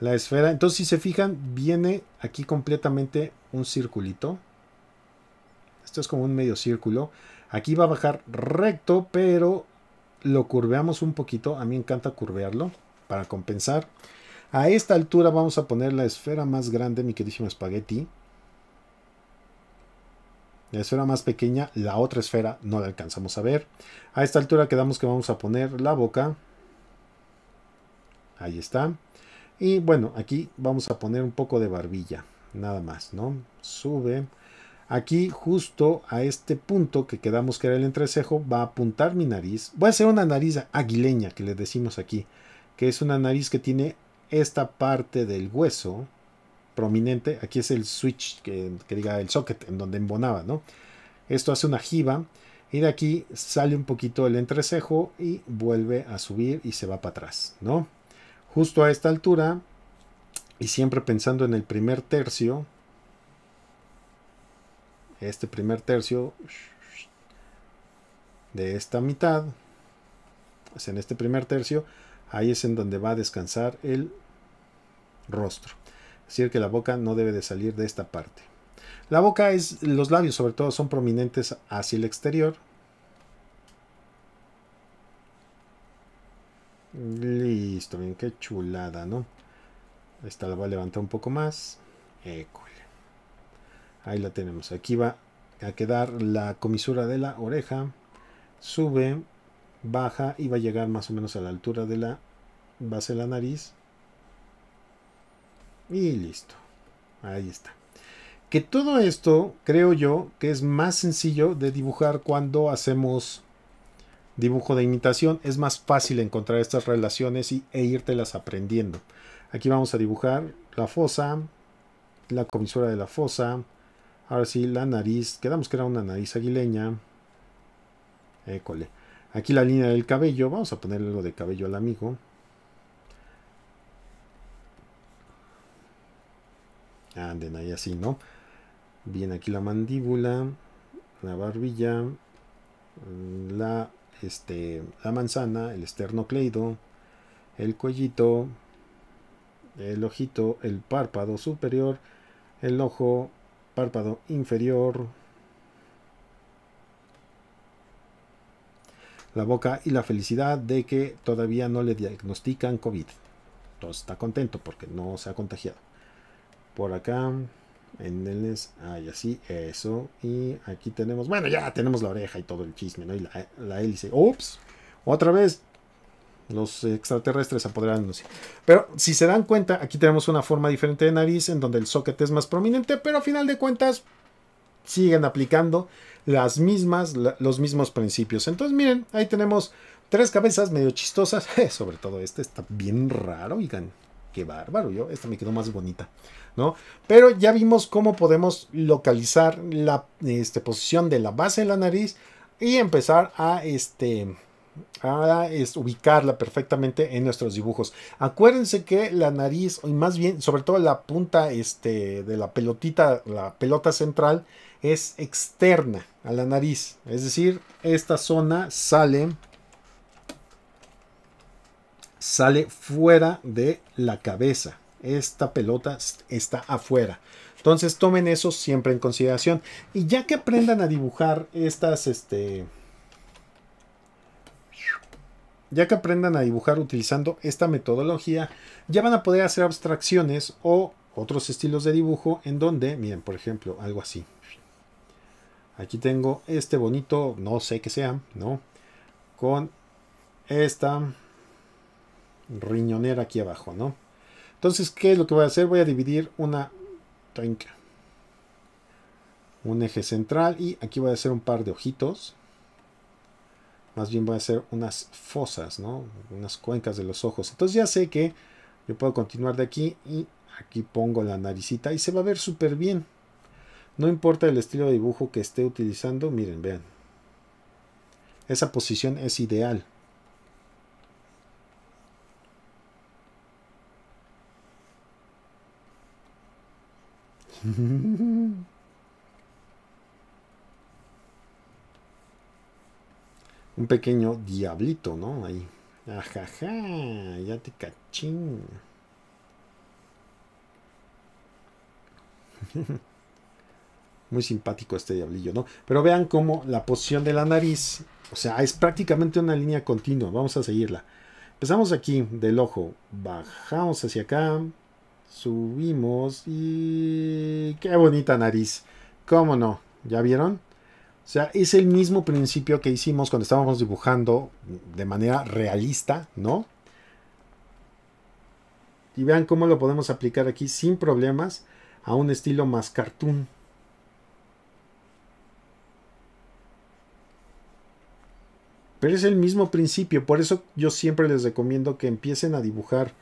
la esfera. Entonces si se fijan viene aquí completamente un circulito. Esto es como un medio círculo. Aquí va a bajar recto, pero lo curveamos un poquito. A mí me encanta curvearlo para compensar. A esta altura vamos a poner la esfera más grande, mi queridísimo espagueti. La esfera más pequeña, la otra esfera no la alcanzamos a ver. A esta altura quedamos que vamos a poner la boca. Ahí está. Y bueno, aquí vamos a poner un poco de barbilla, nada más, ¿no? Sube. Aquí justo a este punto que quedamos que era el entrecejo va a apuntar mi nariz. Voy a hacer una nariz aguileña que le decimos aquí, que es una nariz que tiene esta parte del hueso prominente. Aquí es el switch, que, que diga el socket en donde embonaba, ¿no? Esto hace una jiba y de aquí sale un poquito el entrecejo y vuelve a subir y se va para atrás, ¿no? Justo a esta altura y siempre pensando en el primer tercio, este primer tercio de esta mitad, pues en este primer tercio, ahí es en donde va a descansar el rostro. Es decir, que la boca no debe de salir de esta parte. La boca es, los labios sobre todo son prominentes hacia el exterior. Listo, bien, qué chulada, ¿no? Esta la voy a levantar un poco más. Eco. Ahí la tenemos. Aquí va a quedar la comisura de la oreja. Sube, baja y va a llegar más o menos a la altura de la base de la nariz. Y listo. Ahí está. Que todo esto creo yo que es más sencillo de dibujar cuando hacemos dibujo de imitación. Es más fácil encontrar estas relaciones y, e las aprendiendo. Aquí vamos a dibujar la fosa, la comisura de la fosa, Ahora sí, la nariz, quedamos que era una nariz aguileña. École. Aquí la línea del cabello, vamos a ponerle lo de cabello al amigo. Anden ahí así, ¿no? Bien, aquí la mandíbula, la barbilla, la, este, la manzana, el esternocleido, el cuellito, el ojito, el párpado superior, el ojo, párpado inferior, la boca y la felicidad de que todavía no le diagnostican COVID. entonces está contento porque no se ha contagiado. Por acá, en el hay así, eso. Y aquí tenemos, bueno, ya tenemos la oreja y todo el chisme, Y la, la hélice. Ups, otra vez los extraterrestres apoderándose. Pero si se dan cuenta, aquí tenemos una forma diferente de nariz en donde el socket es más prominente, pero a final de cuentas siguen aplicando las mismas, los mismos principios. Entonces miren, ahí tenemos tres cabezas medio chistosas, sobre todo este está bien raro, oigan, qué bárbaro, yo, esta me quedó más bonita, ¿no? Pero ya vimos cómo podemos localizar la este, posición de la base de la nariz y empezar a este a es, ubicarla perfectamente en nuestros dibujos. Acuérdense que la nariz, y más bien, sobre todo la punta este, de la pelotita, la pelota central, es externa a la nariz. Es decir, esta zona sale, sale fuera de la cabeza. Esta pelota está afuera. Entonces tomen eso siempre en consideración. Y ya que aprendan a dibujar estas, este, ya que aprendan a dibujar utilizando esta metodología, ya van a poder hacer abstracciones o otros estilos de dibujo en donde, miren, por ejemplo, algo así. Aquí tengo este bonito, no sé qué sea, ¿no? Con esta riñonera aquí abajo, ¿no? Entonces, ¿qué es lo que voy a hacer? Voy a dividir una un eje central y aquí voy a hacer un par de ojitos más bien voy a hacer unas fosas, ¿no? Unas cuencas de los ojos. Entonces ya sé que yo puedo continuar de aquí y aquí pongo la naricita y se va a ver súper bien. No importa el estilo de dibujo que esté utilizando, miren, vean. Esa posición es ideal. un pequeño diablito, ¿no? Ahí. Ajaja, ya te cachín. Muy simpático este diablillo, ¿no? Pero vean cómo la posición de la nariz, o sea, es prácticamente una línea continua. Vamos a seguirla. Empezamos aquí del ojo, bajamos hacia acá, subimos y... ¡Qué bonita nariz! ¿Cómo no? ¿Ya vieron? O sea, es el mismo principio que hicimos cuando estábamos dibujando de manera realista, ¿no? Y vean cómo lo podemos aplicar aquí sin problemas a un estilo más cartoon. Pero es el mismo principio, por eso yo siempre les recomiendo que empiecen a dibujar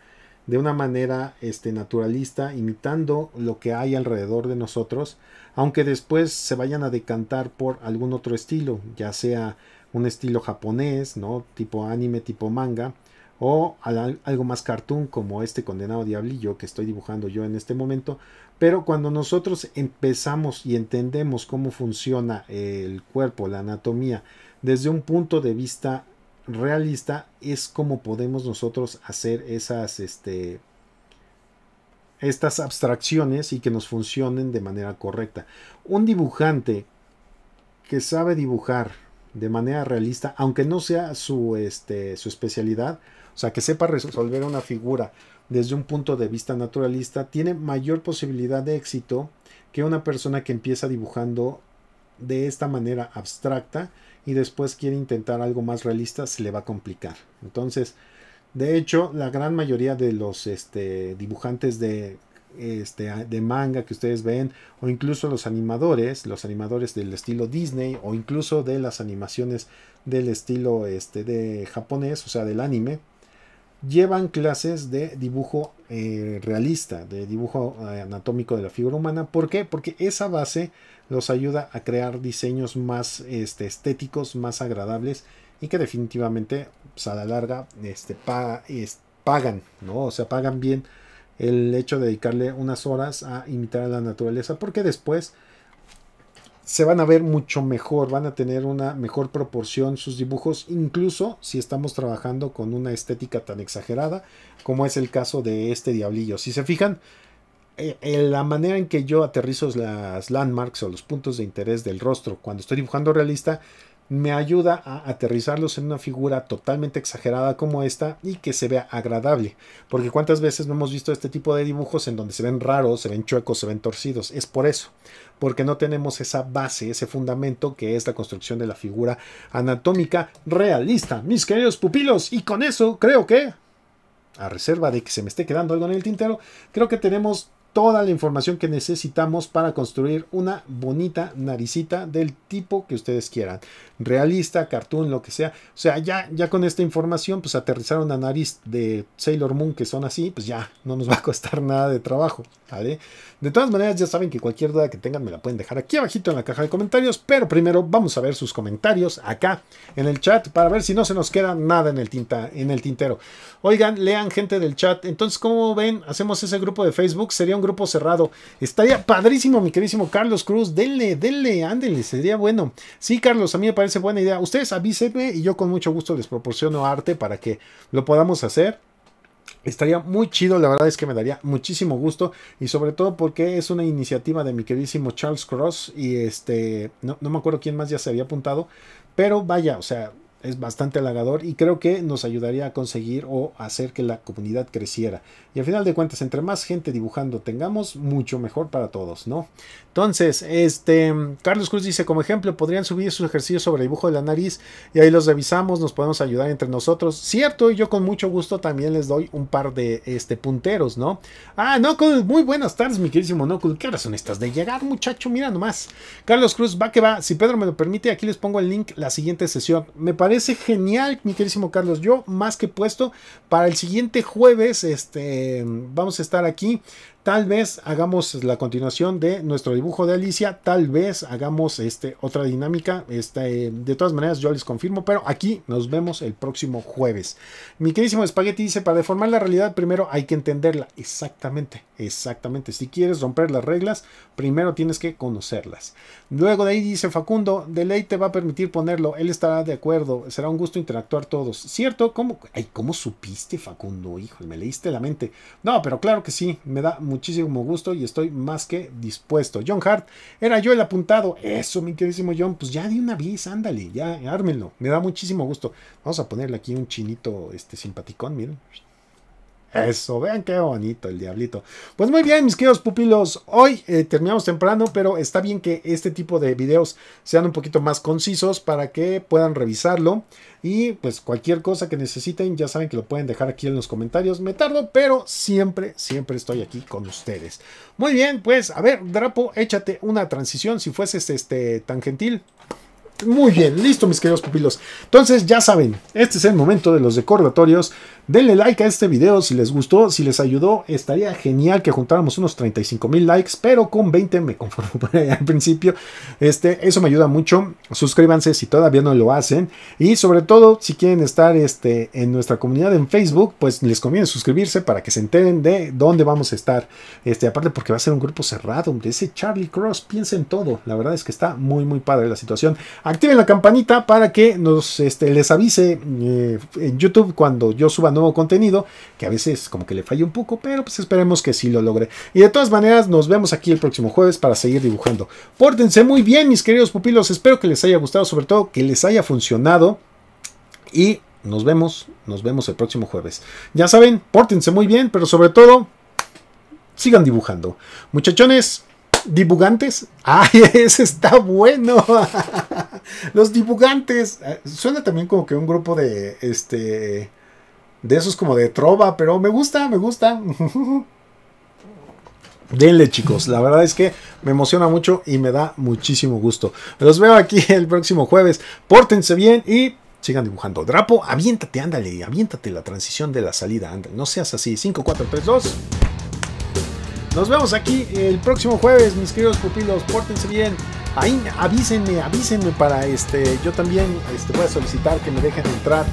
de una manera este, naturalista, imitando lo que hay alrededor de nosotros, aunque después se vayan a decantar por algún otro estilo, ya sea un estilo japonés, ¿no? tipo anime, tipo manga, o algo más cartoon como este condenado diablillo que estoy dibujando yo en este momento. Pero cuando nosotros empezamos y entendemos cómo funciona el cuerpo, la anatomía, desde un punto de vista realista es como podemos nosotros hacer esas este, estas abstracciones y que nos funcionen de manera correcta. Un dibujante que sabe dibujar de manera realista, aunque no sea su, este, su especialidad, o sea, que sepa resolver una figura desde un punto de vista naturalista, tiene mayor posibilidad de éxito que una persona que empieza dibujando de esta manera abstracta y después quiere intentar algo más realista, se le va a complicar. Entonces, de hecho, la gran mayoría de los este, dibujantes de, este, de manga que ustedes ven, o incluso los animadores, los animadores del estilo Disney, o incluso de las animaciones del estilo este, de japonés, o sea, del anime, llevan clases de dibujo eh, realista, de dibujo eh, anatómico de la figura humana. ¿Por qué? Porque esa base los ayuda a crear diseños más este, estéticos, más agradables y que definitivamente pues, a la larga este, pagan, ¿no? O sea, pagan bien el hecho de dedicarle unas horas a imitar a la naturaleza porque después se van a ver mucho mejor, van a tener una mejor proporción sus dibujos, incluso si estamos trabajando con una estética tan exagerada como es el caso de este diablillo. Si se fijan, eh, la manera en que yo aterrizo las landmarks o los puntos de interés del rostro cuando estoy dibujando realista me ayuda a aterrizarlos en una figura totalmente exagerada como esta y que se vea agradable. Porque cuántas veces no hemos visto este tipo de dibujos en donde se ven raros, se ven chuecos, se ven torcidos. Es por eso, porque no tenemos esa base, ese fundamento que es la construcción de la figura anatómica realista, mis queridos pupilos. Y con eso creo que, a reserva de que se me esté quedando algo en el tintero, creo que tenemos toda la información que necesitamos para construir una bonita naricita del tipo que ustedes quieran. Realista, cartoon, lo que sea. O sea, ya, ya con esta información, pues aterrizar una nariz de Sailor Moon que son así, pues ya no nos va a costar nada de trabajo. ¿vale? De todas maneras, ya saben que cualquier duda que tengan me la pueden dejar aquí abajito en la caja de comentarios. Pero primero vamos a ver sus comentarios acá en el chat para ver si no se nos queda nada en el, tinta, en el tintero. Oigan, lean gente del chat. Entonces, como ven? Hacemos ese grupo de Facebook. Sería un grupo grupo cerrado. Estaría padrísimo, mi queridísimo Carlos Cruz. Denle, denle, ándele, sería bueno. Sí, Carlos, a mí me parece buena idea. Ustedes avísenme y yo con mucho gusto les proporciono arte para que lo podamos hacer. Estaría muy chido, la verdad es que me daría muchísimo gusto y sobre todo porque es una iniciativa de mi queridísimo Charles Cross y este, no, no me acuerdo quién más ya se había apuntado, pero vaya, o sea, es bastante halagador y creo que nos ayudaría a conseguir o hacer que la comunidad creciera. Y al final de cuentas, entre más gente dibujando tengamos, mucho mejor para todos, ¿no? Entonces, este Carlos Cruz dice, como ejemplo, podrían subir sus ejercicios sobre dibujo de la nariz y ahí los revisamos, nos podemos ayudar entre nosotros. Cierto, y yo con mucho gusto también les doy un par de este, punteros, ¿no? Ah, no, muy buenas tardes, mi queridísimo Nocul. ¿Qué horas son estas de llegar, muchacho? Mira nomás. Carlos Cruz, va que va. Si Pedro me lo permite, aquí les pongo el link la siguiente sesión. Me parece parece genial, mi querísimo Carlos. Yo más que puesto para el siguiente jueves, este, vamos a estar aquí Tal vez hagamos la continuación de nuestro dibujo de Alicia. Tal vez hagamos este, otra dinámica. Eh, de todas maneras, yo les confirmo. Pero aquí nos vemos el próximo jueves. Mi queridísimo Spaghetti dice, para deformar la realidad primero hay que entenderla. Exactamente, exactamente. Si quieres romper las reglas, primero tienes que conocerlas. Luego de ahí dice Facundo, de ley te va a permitir ponerlo. Él estará de acuerdo. Será un gusto interactuar todos. ¿Cierto? ¿Cómo, ay, ¿cómo supiste, Facundo? Hijo, me leíste la mente. No, pero claro que sí. Me da muchísimo gusto y estoy más que dispuesto. John Hart, era yo el apuntado. Eso, mi queridísimo John, pues ya de una vez, ándale, ya, ármenlo. Me da muchísimo gusto. Vamos a ponerle aquí un chinito este simpaticón, miren. ¿Eh? Eso, vean qué bonito el diablito. Pues muy bien, mis queridos pupilos. Hoy eh, terminamos temprano, pero está bien que este tipo de videos sean un poquito más concisos para que puedan revisarlo. Y pues cualquier cosa que necesiten, ya saben que lo pueden dejar aquí en los comentarios. Me tardo, pero siempre, siempre estoy aquí con ustedes. Muy bien, pues a ver, Drapo, échate una transición si fueses este tan gentil. Muy bien, listo mis queridos pupilos. Entonces ya saben, este es el momento de los recordatorios Denle like a este video si les gustó, si les ayudó. Estaría genial que juntáramos unos 35 mil likes, pero con 20 me conformo al principio. Este, eso me ayuda mucho. Suscríbanse si todavía no lo hacen. Y sobre todo, si quieren estar este, en nuestra comunidad en Facebook, pues les conviene suscribirse para que se enteren de dónde vamos a estar. Este, aparte, porque va a ser un grupo cerrado. Hombre. Ese Charlie Cross piensa en todo. La verdad es que está muy, muy padre la situación. Activen la campanita para que nos este, les avise eh, en YouTube cuando yo suba nuevo contenido, que a veces como que le falla un poco, pero pues esperemos que sí lo logre. Y de todas maneras, nos vemos aquí el próximo jueves para seguir dibujando. Pórtense muy bien, mis queridos pupilos, espero que les haya gustado, sobre todo que les haya funcionado. Y nos vemos, nos vemos el próximo jueves. Ya saben, pórtense muy bien, pero sobre todo, sigan dibujando. Muchachones, dibujantes. ¡Ay, ese está bueno! Los dibujantes. Eh, suena también como que un grupo de. Este de esos como de trova, pero me gusta, me gusta. Denle chicos, la verdad es que me emociona mucho y me da muchísimo gusto. Los veo aquí el próximo jueves. Pórtense bien y sigan dibujando. Drapo, aviéntate, ándale, aviéntate la transición de la salida, ándale. No seas así. 5, 4, 3, 2. Nos vemos aquí el próximo jueves, mis queridos pupilos. Pórtense bien. Ahí avísenme, avísenme para este. Yo también este, voy a solicitar que me dejen entrar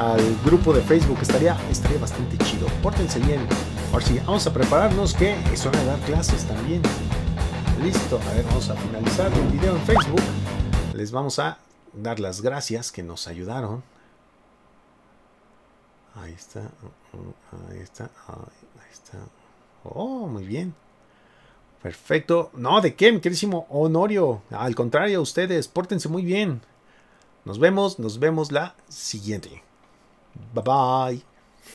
al grupo de Facebook. Estaría, estaría bastante chido. Pórtense bien. Ahora sí, vamos a prepararnos que es hora de dar clases también. Listo. A ver, vamos a finalizar el video en Facebook. Les vamos a dar las gracias que nos ayudaron. Ahí está. Uh, uh, ahí está. Ahí está. Oh, muy bien. Perfecto. No, ¿de qué, mi queridísimo Honorio? Al contrario, ustedes, pórtense muy bien. Nos vemos, nos vemos la siguiente. Bye bye.